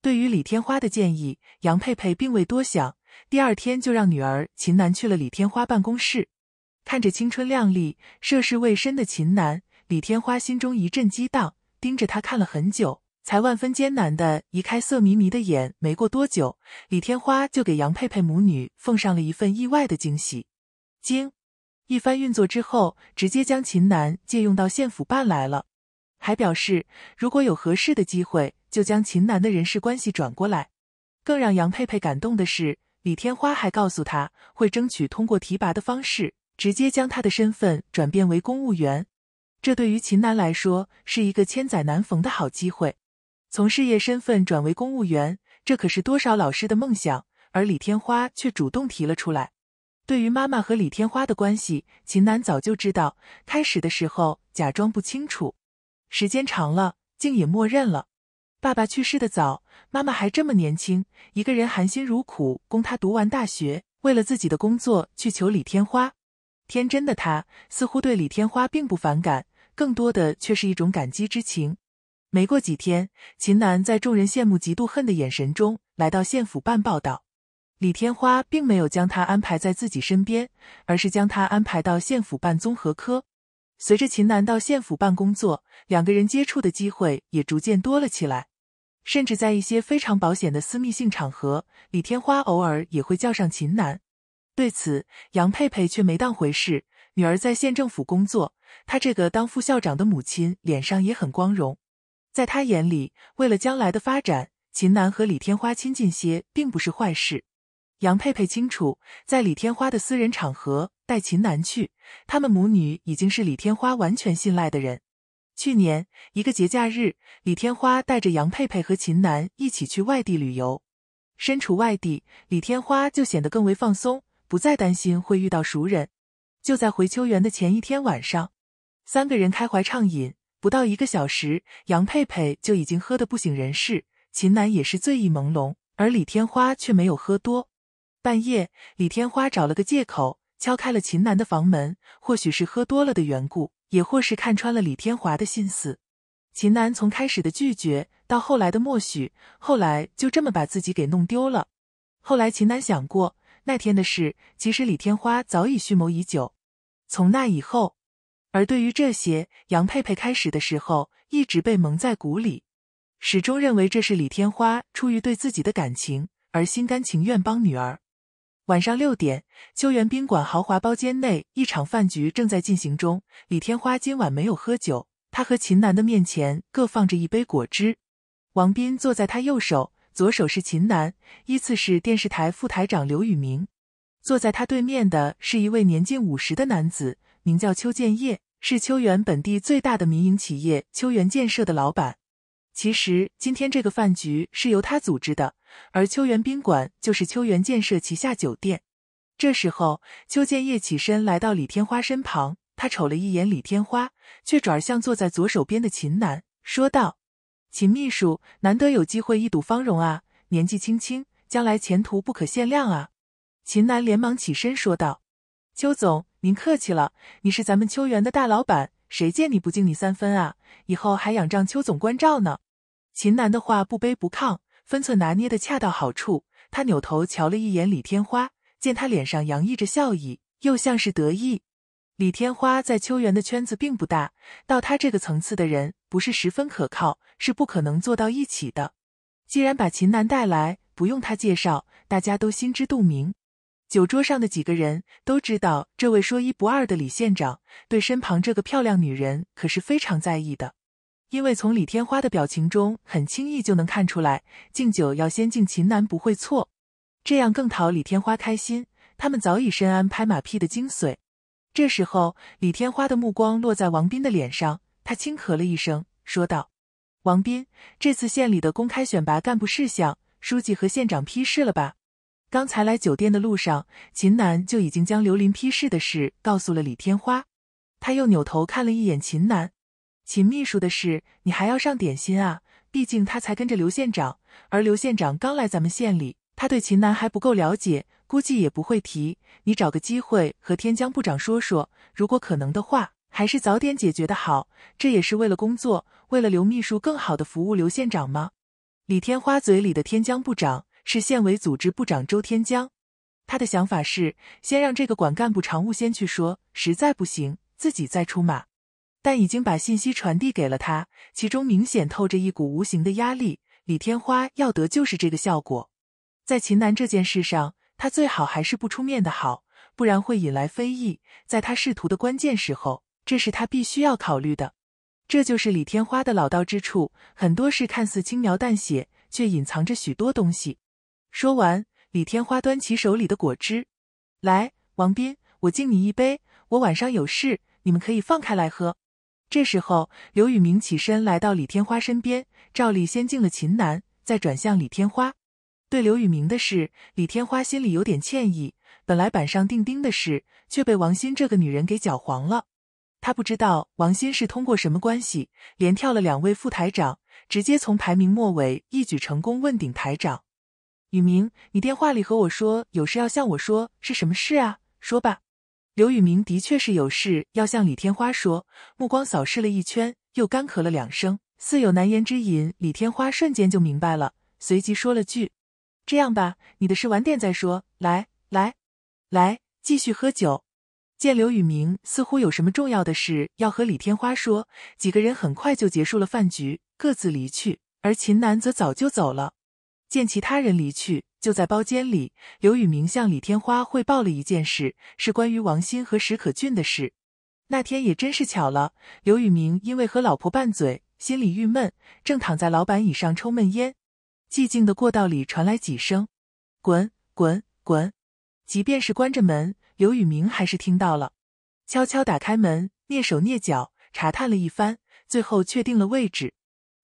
对于李天花的建议，杨佩佩并未多想，第二天就让女儿秦楠去了李天花办公室。看着青春靓丽、涉世未深的秦楠，李天花心中一阵激荡，盯着她看了很久。才万分艰难的移开色迷迷的眼。没过多久，李天花就给杨佩佩母女奉上了一份意外的惊喜。经一番运作之后，直接将秦楠借用到县府办来了，还表示如果有合适的机会，就将秦楠的人事关系转过来。更让杨佩佩感动的是，李天花还告诉她会争取通过提拔的方式，直接将她的身份转变为公务员。这对于秦楠来说是一个千载难逢的好机会。从事业身份转为公务员，这可是多少老师的梦想。而李天花却主动提了出来。对于妈妈和李天花的关系，秦楠早就知道。开始的时候假装不清楚，时间长了竟也默认了。爸爸去世的早，妈妈还这么年轻，一个人含辛茹苦供他读完大学，为了自己的工作去求李天花。天真的他似乎对李天花并不反感，更多的却是一种感激之情。没过几天，秦楠在众人羡慕、嫉妒、恨的眼神中来到县府办报道。李天花并没有将他安排在自己身边，而是将他安排到县府办综合科。随着秦楠到县府办工作，两个人接触的机会也逐渐多了起来，甚至在一些非常保险的私密性场合，李天花偶尔也会叫上秦楠。对此，杨佩佩却没当回事。女儿在县政府工作，她这个当副校长的母亲脸上也很光荣。在他眼里，为了将来的发展，秦楠和李天花亲近些并不是坏事。杨佩佩清楚，在李天花的私人场合带秦楠去，他们母女已经是李天花完全信赖的人。去年一个节假日，李天花带着杨佩佩和秦楠一起去外地旅游。身处外地，李天花就显得更为放松，不再担心会遇到熟人。就在回秋园的前一天晚上，三个人开怀畅饮。不到一个小时，杨佩佩就已经喝得不省人事。秦楠也是醉意朦胧，而李天花却没有喝多。半夜，李天花找了个借口敲开了秦楠的房门。或许是喝多了的缘故，也或是看穿了李天华的心思，秦楠从开始的拒绝到后来的默许，后来就这么把自己给弄丢了。后来，秦楠想过那天的事，其实李天花早已蓄谋已久。从那以后。而对于这些，杨佩佩开始的时候一直被蒙在鼓里，始终认为这是李天花出于对自己的感情而心甘情愿帮女儿。晚上六点，秋园宾馆豪华包间内，一场饭局正在进行中。李天花今晚没有喝酒，她和秦楠的面前各放着一杯果汁。王斌坐在她右手，左手是秦楠，依次是电视台副台长刘宇明。坐在他对面的是一位年近五十的男子。名叫邱建业，是秋园本地最大的民营企业秋园建设的老板。其实今天这个饭局是由他组织的，而秋园宾馆就是秋园建设旗下酒店。这时候，邱建业起身来到李天花身旁，他瞅了一眼李天花，却转向坐在左手边的秦楠说道：“秦秘书，难得有机会一睹芳容啊，年纪轻轻，将来前途不可限量啊。”秦楠连忙起身说道。邱总，您客气了。你是咱们秋园的大老板，谁见你不敬你三分啊？以后还仰仗邱总关照呢。秦楠的话不卑不亢，分寸拿捏的恰到好处。他扭头瞧了一眼李天花，见他脸上洋溢着笑意，又像是得意。李天花在秋园的圈子并不大，到他这个层次的人，不是十分可靠，是不可能做到一起的。既然把秦楠带来，不用他介绍，大家都心知肚明。酒桌上的几个人都知道，这位说一不二的李县长对身旁这个漂亮女人可是非常在意的。因为从李天花的表情中，很轻易就能看出来，敬酒要先敬秦楠不会错，这样更讨李天花开心。他们早已深谙拍马屁的精髓。这时候，李天花的目光落在王斌的脸上，他轻咳了一声，说道：“王斌，这次县里的公开选拔干部事项，书记和县长批示了吧？”刚才来酒店的路上，秦楠就已经将刘林批示的事告诉了李天花。他又扭头看了一眼秦楠：“秦秘书的事，你还要上点心啊。毕竟他才跟着刘县长，而刘县长刚来咱们县里，他对秦楠还不够了解，估计也不会提。你找个机会和天江部长说说，如果可能的话，还是早点解决的好。这也是为了工作，为了刘秘书更好的服务刘县长吗？”李天花嘴里的天江部长。是县委组织部长周天江，他的想法是先让这个管干部常务先去说，实在不行自己再出马。但已经把信息传递给了他，其中明显透着一股无形的压力。李天花要得就是这个效果。在秦南这件事上，他最好还是不出面的好，不然会引来非议。在他仕途的关键时候，这是他必须要考虑的。这就是李天花的老道之处，很多事看似轻描淡写，却隐藏着许多东西。说完，李天花端起手里的果汁，来，王斌，我敬你一杯。我晚上有事，你们可以放开来喝。这时候，刘宇明起身来到李天花身边，照例先敬了秦楠，再转向李天花。对刘宇明的事，李天花心里有点歉意。本来板上钉钉的事，却被王鑫这个女人给搅黄了。他不知道王鑫是通过什么关系，连跳了两位副台长，直接从排名末尾一举成功问鼎台长。雨明，你电话里和我说有事要向我说，是什么事啊？说吧。刘雨明的确是有事要向李天花说，目光扫视了一圈，又干咳了两声，似有难言之隐。李天花瞬间就明白了，随即说了句：“这样吧，你的事晚点再说。”来，来，来，继续喝酒。见刘雨明似乎有什么重要的事要和李天花说，几个人很快就结束了饭局，各自离去。而秦楠则早就走了。见其他人离去，就在包间里，刘宇明向李天花汇报了一件事，是关于王鑫和史可俊的事。那天也真是巧了，刘宇明因为和老婆拌嘴，心里郁闷，正躺在老板椅上抽闷烟。寂静的过道里传来几声“滚滚滚”，即便是关着门，刘宇明还是听到了。悄悄打开门，蹑手蹑脚查探了一番，最后确定了位置。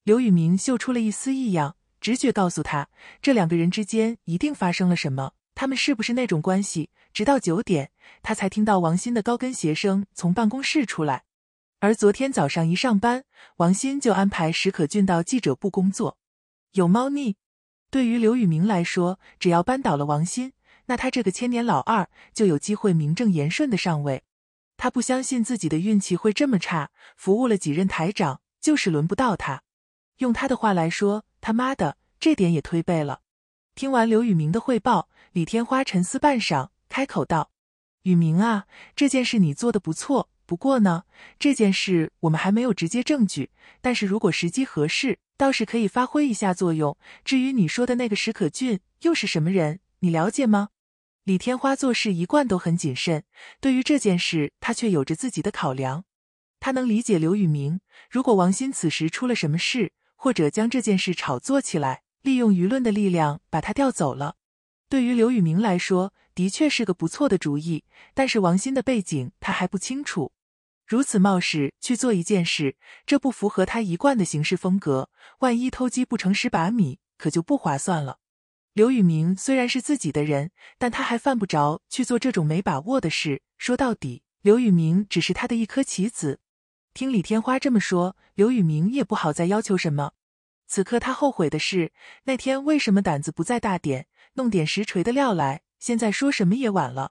刘宇明嗅出了一丝异样。直觉告诉他，这两个人之间一定发生了什么，他们是不是那种关系？直到九点，他才听到王鑫的高跟鞋声从办公室出来。而昨天早上一上班，王鑫就安排史可俊到记者部工作，有猫腻。对于刘宇明来说，只要扳倒了王鑫，那他这个千年老二就有机会名正言顺的上位。他不相信自己的运气会这么差，服务了几任台长，就是轮不到他。用他的话来说。他妈的，这点也推背了！听完刘宇明的汇报，李天花沉思半晌，开口道：“宇明啊，这件事你做的不错。不过呢，这件事我们还没有直接证据，但是如果时机合适，倒是可以发挥一下作用。至于你说的那个史可俊又是什么人，你了解吗？”李天花做事一贯都很谨慎，对于这件事，他却有着自己的考量。他能理解刘宇明，如果王鑫此时出了什么事。或者将这件事炒作起来，利用舆论的力量把他调走了。对于刘宇明来说，的确是个不错的主意。但是王鑫的背景他还不清楚，如此冒失去做一件事，这不符合他一贯的行事风格。万一偷鸡不成蚀把米，可就不划算了。刘宇明虽然是自己的人，但他还犯不着去做这种没把握的事。说到底，刘宇明只是他的一颗棋子。听李天花这么说，刘宇明也不好再要求什么。此刻他后悔的是那天为什么胆子不再大点，弄点实锤的料来。现在说什么也晚了。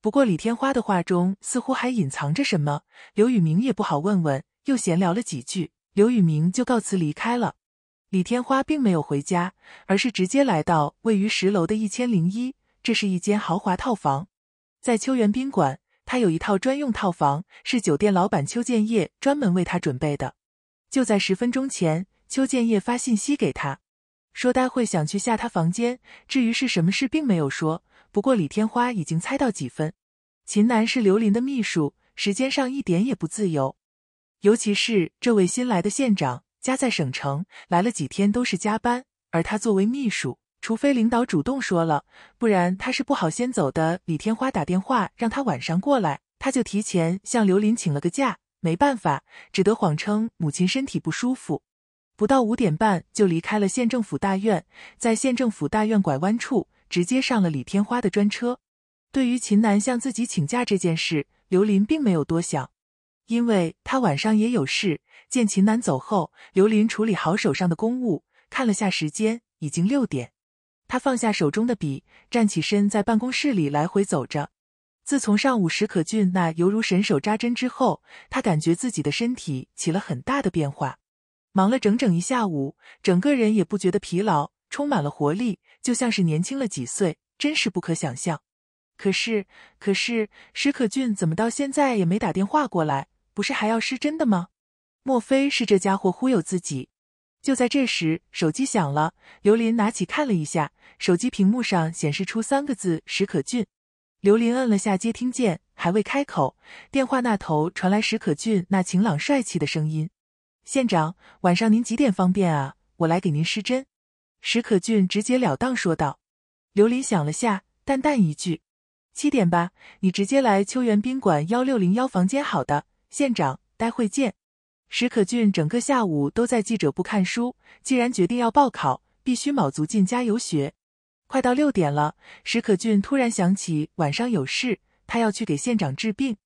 不过李天花的话中似乎还隐藏着什么，刘宇明也不好问问。又闲聊了几句，刘宇明就告辞离开了。李天花并没有回家，而是直接来到位于十楼的一千零一，这是一间豪华套房，在秋园宾馆。他有一套专用套房，是酒店老板邱建业专门为他准备的。就在十分钟前，邱建业发信息给他，说待会想去下他房间，至于是什么事，并没有说。不过李天花已经猜到几分。秦楠是刘林的秘书，时间上一点也不自由，尤其是这位新来的县长，家在省城，来了几天都是加班，而他作为秘书。除非领导主动说了，不然他是不好先走的。李天花打电话让他晚上过来，他就提前向刘林请了个假。没办法，只得谎称母亲身体不舒服，不到五点半就离开了县政府大院。在县政府大院拐弯处，直接上了李天花的专车。对于秦楠向自己请假这件事，刘林并没有多想，因为他晚上也有事。见秦楠走后，刘林处理好手上的公务，看了下时间，已经六点。他放下手中的笔，站起身，在办公室里来回走着。自从上午史可俊那犹如神手扎针之后，他感觉自己的身体起了很大的变化。忙了整整一下午，整个人也不觉得疲劳，充满了活力，就像是年轻了几岁，真是不可想象。可是，可是史可俊怎么到现在也没打电话过来？不是还要施针的吗？莫非是这家伙忽悠自己？就在这时，手机响了。刘林拿起看了一下，手机屏幕上显示出三个字：史可俊。刘林摁了下接听键，还未开口，电话那头传来史可俊那晴朗帅气的声音：“县长，晚上您几点方便啊？我来给您施针。”史可俊直截了当说道。刘林想了下，淡淡一句：“七点吧，你直接来秋园宾馆幺六零幺房间。好的，县长，待会见。”史可俊整个下午都在记者部看书。既然决定要报考，必须卯足劲加油学。快到六点了，史可俊突然想起晚上有事，他要去给县长治病，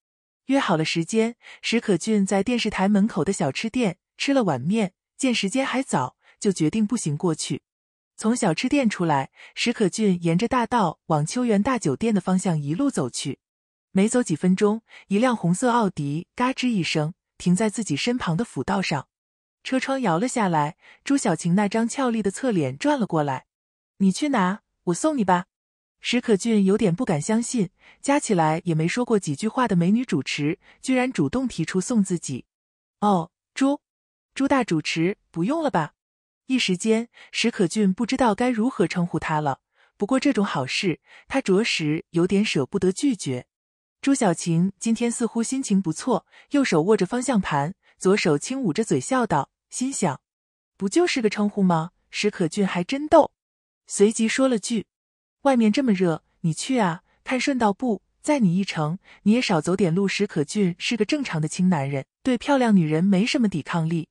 约好了时间。史可俊在电视台门口的小吃店吃了碗面，见时间还早，就决定步行过去。从小吃店出来，史可俊沿着大道往秋园大酒店的方向一路走去。没走几分钟，一辆红色奥迪“嘎吱”一声。停在自己身旁的辅道上，车窗摇了下来，朱小晴那张俏丽的侧脸转了过来：“你去哪？我送你吧。”史可俊有点不敢相信，加起来也没说过几句话的美女主持，居然主动提出送自己。哦，朱，朱大主持，不用了吧？一时间，史可俊不知道该如何称呼她了。不过这种好事，他着实有点舍不得拒绝。朱小晴今天似乎心情不错，右手握着方向盘，左手轻捂着嘴笑道：“心想，不就是个称呼吗？”史可俊还真逗。随即说了句：“外面这么热，你去啊，看顺道不，载你一程，你也少走点路。”史可俊是个正常的青男人，对漂亮女人没什么抵抗力。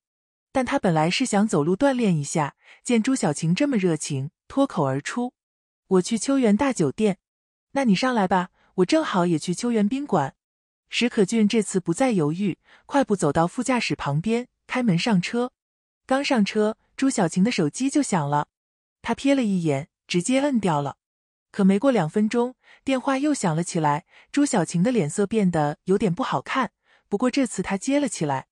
但他本来是想走路锻炼一下，见朱小晴这么热情，脱口而出：“我去秋园大酒店，那你上来吧。”我正好也去秋园宾馆，史可俊这次不再犹豫，快步走到副驾驶旁边，开门上车。刚上车，朱小晴的手机就响了，他瞥了一眼，直接摁掉了。可没过两分钟，电话又响了起来，朱小晴的脸色变得有点不好看。不过这次他接了起来。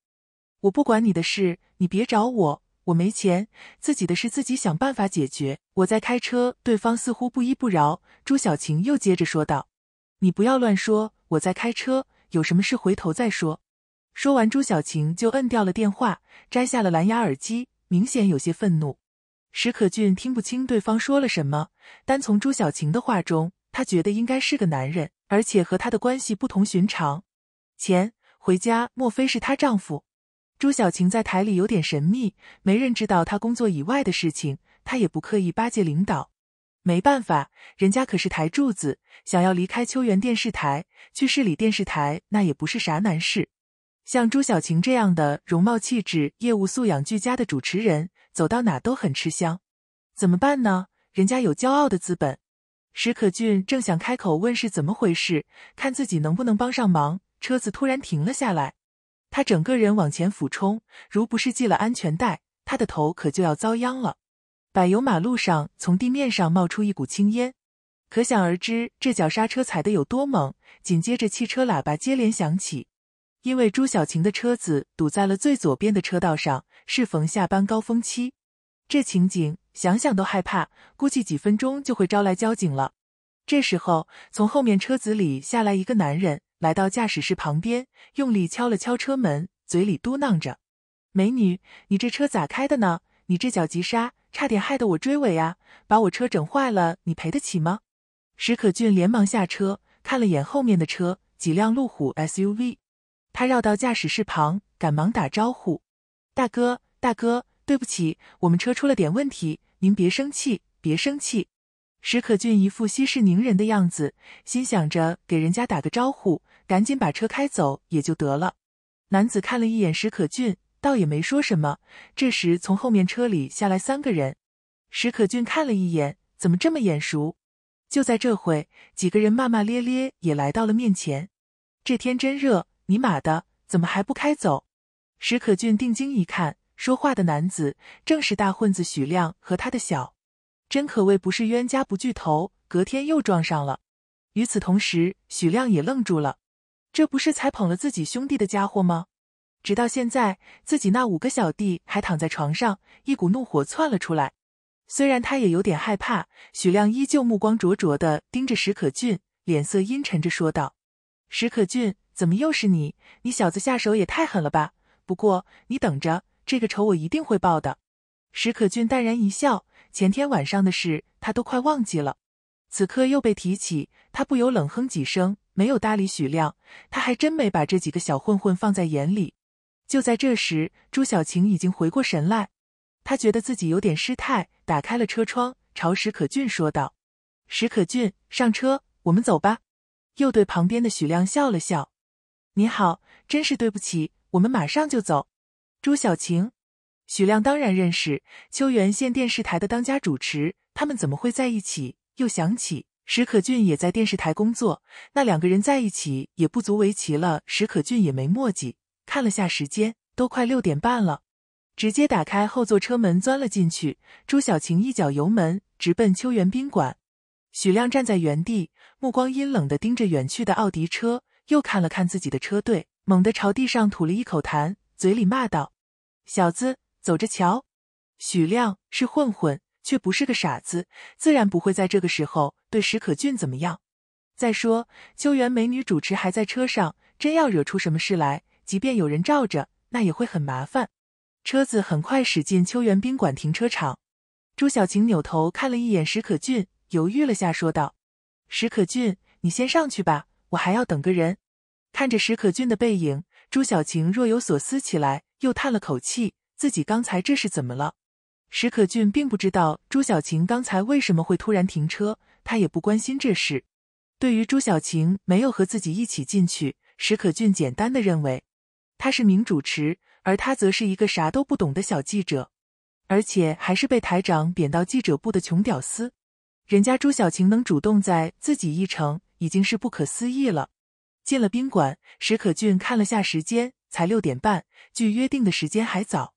我不管你的事，你别找我，我没钱，自己的事自己想办法解决。我在开车，对方似乎不依不饶，朱小晴又接着说道。你不要乱说，我在开车，有什么事回头再说。说完，朱小晴就摁掉了电话，摘下了蓝牙耳机，明显有些愤怒。史可俊听不清对方说了什么，单从朱小晴的话中，他觉得应该是个男人，而且和他的关系不同寻常。钱回家，莫非是她丈夫？朱小晴在台里有点神秘，没人知道她工作以外的事情，她也不刻意巴结领导。没办法，人家可是台柱子，想要离开秋园电视台去市里电视台，那也不是啥难事。像朱小晴这样的容貌、气质、业务素养俱佳的主持人，走到哪都很吃香。怎么办呢？人家有骄傲的资本。史可俊正想开口问是怎么回事，看自己能不能帮上忙，车子突然停了下来，他整个人往前俯冲，如不是系了安全带，他的头可就要遭殃了。柏油马路上，从地面上冒出一股青烟，可想而知这脚刹车踩的有多猛。紧接着，汽车喇叭接连响起，因为朱小晴的车子堵在了最左边的车道上。适逢下班高峰期，这情景想想都害怕，估计几分钟就会招来交警了。这时候，从后面车子里下来一个男人，来到驾驶室旁边，用力敲了敲车门，嘴里嘟囔着：“美女，你这车咋开的呢？你这脚急刹！”差点害得我追尾啊！把我车整坏了，你赔得起吗？史可俊连忙下车，看了眼后面的车，几辆路虎 SUV。他绕到驾驶室旁，赶忙打招呼：“大哥，大哥，对不起，我们车出了点问题，您别生气，别生气。”史可俊一副息事宁人的样子，心想着给人家打个招呼，赶紧把车开走也就得了。男子看了一眼史可俊。倒也没说什么。这时，从后面车里下来三个人。史可俊看了一眼，怎么这么眼熟？就在这会，几个人骂骂咧咧也来到了面前。这天真热，尼玛的，怎么还不开走？史可俊定睛一看，说话的男子正是大混子许亮和他的小。真可谓不是冤家不聚头，隔天又撞上了。与此同时，许亮也愣住了，这不是才捧了自己兄弟的家伙吗？直到现在，自己那五个小弟还躺在床上，一股怒火窜了出来。虽然他也有点害怕，许亮依旧目光灼灼的盯着史可俊，脸色阴沉着说道：“史可俊，怎么又是你？你小子下手也太狠了吧！不过你等着，这个仇我一定会报的。”史可俊淡然一笑，前天晚上的事他都快忘记了，此刻又被提起，他不由冷哼几声，没有搭理许亮。他还真没把这几个小混混放在眼里。就在这时，朱小晴已经回过神来，她觉得自己有点失态，打开了车窗，朝史可俊说道：“史可俊，上车，我们走吧。”又对旁边的许亮笑了笑：“你好，真是对不起，我们马上就走。”朱小晴，许亮当然认识，秋原县电视台的当家主持，他们怎么会在一起？又想起史可俊也在电视台工作，那两个人在一起也不足为奇了。史可俊也没墨迹。看了下时间，都快六点半了，直接打开后座车门钻了进去。朱小晴一脚油门，直奔秋园宾馆。许亮站在原地，目光阴冷的盯着远去的奥迪车，又看了看自己的车队，猛地朝地上吐了一口痰，嘴里骂道：“小子，走着瞧！”许亮是混混，却不是个傻子，自然不会在这个时候对石可俊怎么样。再说，秋园美女主持还在车上，真要惹出什么事来。即便有人罩着，那也会很麻烦。车子很快驶进秋园宾馆停车场，朱小晴扭头看了一眼史可俊，犹豫了下，说道：“史可俊，你先上去吧，我还要等个人。”看着史可俊的背影，朱小晴若有所思起来，又叹了口气，自己刚才这是怎么了？史可俊并不知道朱小晴刚才为什么会突然停车，他也不关心这事。对于朱小晴没有和自己一起进去，史可俊简单的认为。他是名主持，而他则是一个啥都不懂的小记者，而且还是被台长贬到记者部的穷屌丝。人家朱小晴能主动在自己一城，已经是不可思议了。进了宾馆，史可俊看了下时间，才六点半，距约定的时间还早，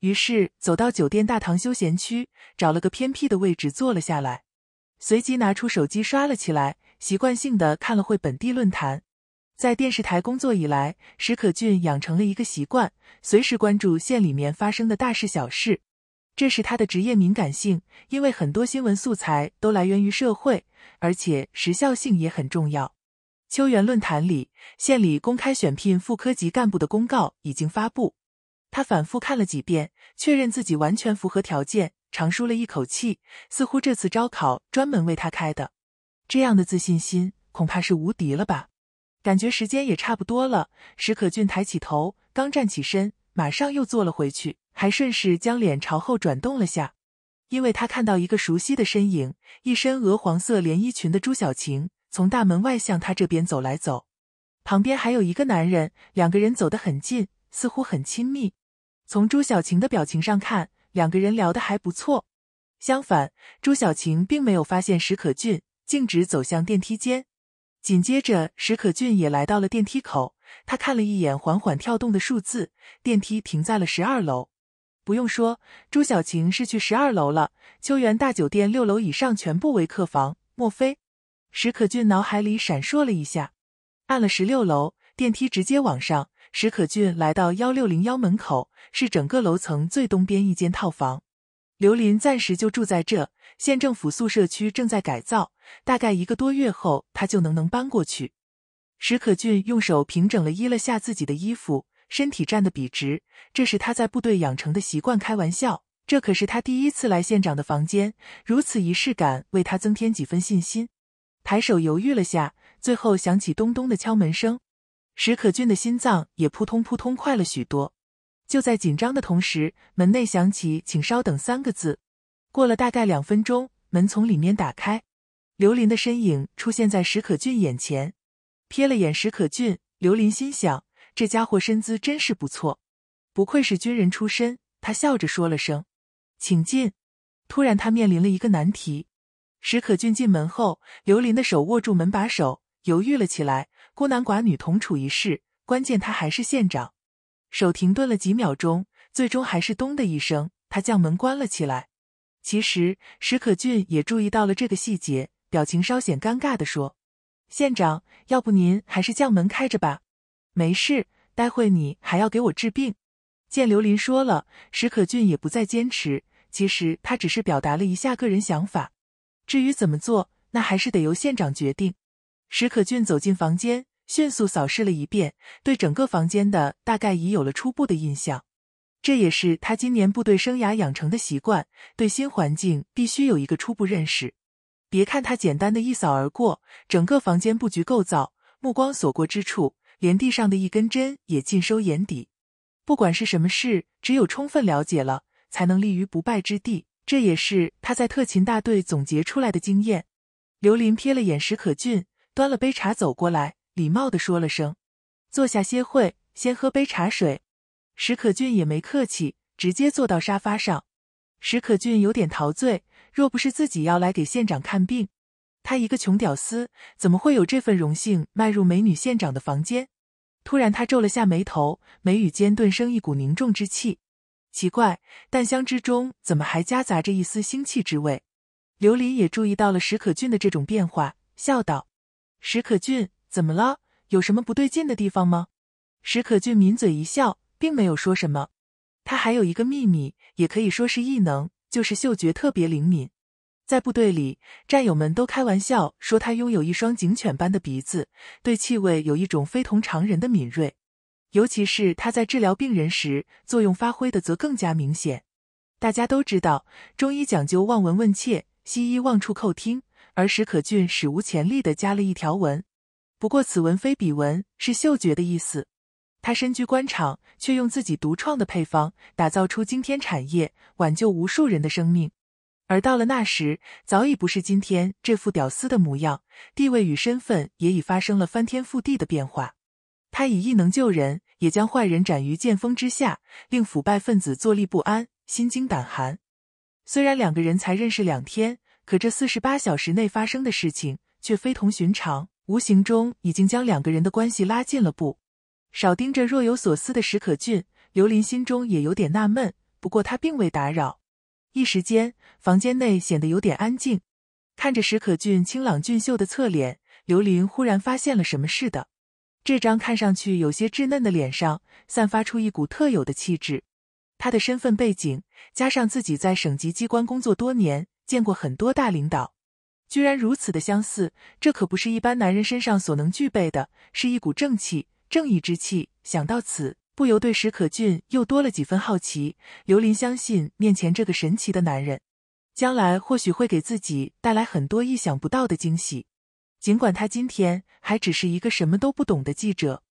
于是走到酒店大堂休闲区，找了个偏僻的位置坐了下来，随即拿出手机刷了起来，习惯性的看了会本地论坛。在电视台工作以来，史可俊养成了一个习惯，随时关注县里面发生的大事小事。这是他的职业敏感性，因为很多新闻素材都来源于社会，而且时效性也很重要。秋园论坛里，县里公开选聘副科级干部的公告已经发布，他反复看了几遍，确认自己完全符合条件，长舒了一口气，似乎这次招考专门为他开的。这样的自信心，恐怕是无敌了吧。感觉时间也差不多了，史可俊抬起头，刚站起身，马上又坐了回去，还顺势将脸朝后转动了下，因为他看到一个熟悉的身影，一身鹅黄色连衣裙的朱小晴从大门外向他这边走来走，旁边还有一个男人，两个人走得很近，似乎很亲密。从朱小晴的表情上看，两个人聊得还不错。相反，朱小晴并没有发现史可俊，径直走向电梯间。紧接着，史可俊也来到了电梯口。他看了一眼缓缓跳动的数字，电梯停在了十二楼。不用说，朱小晴是去十二楼了。秋园大酒店六楼以上全部为客房，莫非？史可俊脑海里闪烁了一下，按了十六楼，电梯直接往上。史可俊来到幺六零幺门口，是整个楼层最东边一间套房。刘林暂时就住在这。县政府宿舍区正在改造。大概一个多月后，他就能能搬过去。史可俊用手平整了衣了下自己的衣服，身体站得笔直，这是他在部队养成的习惯。开玩笑，这可是他第一次来县长的房间，如此仪式感为他增添几分信心。抬手犹豫了下，最后响起咚咚的敲门声，史可俊的心脏也扑通扑通快了许多。就在紧张的同时，门内响起“请稍等”三个字。过了大概两分钟，门从里面打开。刘林的身影出现在史可俊眼前，瞥了眼史可俊，刘林心想：这家伙身姿真是不错，不愧是军人出身。他笑着说了声：“请进。”突然，他面临了一个难题。史可俊进门后，刘林的手握住门把手，犹豫了起来。孤男寡女同处一室，关键他还是县长，手停顿了几秒钟，最终还是咚的一声，他将门关了起来。其实，史可俊也注意到了这个细节。表情稍显尴尬的说：“县长，要不您还是将门开着吧。没事，待会你还要给我治病。”见刘林说了，史可俊也不再坚持。其实他只是表达了一下个人想法，至于怎么做，那还是得由县长决定。史可俊走进房间，迅速扫视了一遍，对整个房间的大概已有了初步的印象。这也是他今年部队生涯养成的习惯，对新环境必须有一个初步认识。别看他简单的一扫而过，整个房间布局构造，目光所过之处，连地上的一根针也尽收眼底。不管是什么事，只有充分了解了，才能立于不败之地。这也是他在特勤大队总结出来的经验。刘林瞥了眼史可俊，端了杯茶走过来，礼貌地说了声：“坐下歇会，先喝杯茶水。”史可俊也没客气，直接坐到沙发上。史可俊有点陶醉。若不是自己要来给县长看病，他一个穷屌丝怎么会有这份荣幸迈入美女县长的房间？突然，他皱了下眉头，眉宇间顿生一股凝重之气。奇怪，淡香之中怎么还夹杂着一丝腥气之味？琉璃也注意到了史可俊的这种变化，笑道：“史可俊，怎么了？有什么不对劲的地方吗？”史可俊抿嘴一笑，并没有说什么。他还有一个秘密，也可以说是异能。就是嗅觉特别灵敏，在部队里，战友们都开玩笑说他拥有一双警犬般的鼻子，对气味有一种非同常人的敏锐。尤其是他在治疗病人时，作用发挥的则更加明显。大家都知道，中医讲究望闻问切，西医望触叩听，而史可俊史无前例的加了一条闻。不过此闻非彼闻，是嗅觉的意思。他身居官场，却用自己独创的配方打造出惊天产业，挽救无数人的生命。而到了那时，早已不是今天这副屌丝的模样，地位与身份也已发生了翻天覆地的变化。他以异能救人，也将坏人斩于剑锋之下，令腐败分子坐立不安，心惊胆寒。虽然两个人才认识两天，可这四十八小时内发生的事情却非同寻常，无形中已经将两个人的关系拉近了步。少盯着若有所思的史可俊，刘林心中也有点纳闷，不过他并未打扰。一时间，房间内显得有点安静。看着史可俊清朗俊秀的侧脸，刘林忽然发现了什么似的。这张看上去有些稚嫩的脸上，散发出一股特有的气质。他的身份背景，加上自己在省级机关工作多年，见过很多大领导，居然如此的相似，这可不是一般男人身上所能具备的，是一股正气。正义之气，想到此，不由对史可俊又多了几分好奇。刘林相信，面前这个神奇的男人，将来或许会给自己带来很多意想不到的惊喜。尽管他今天还只是一个什么都不懂的记者。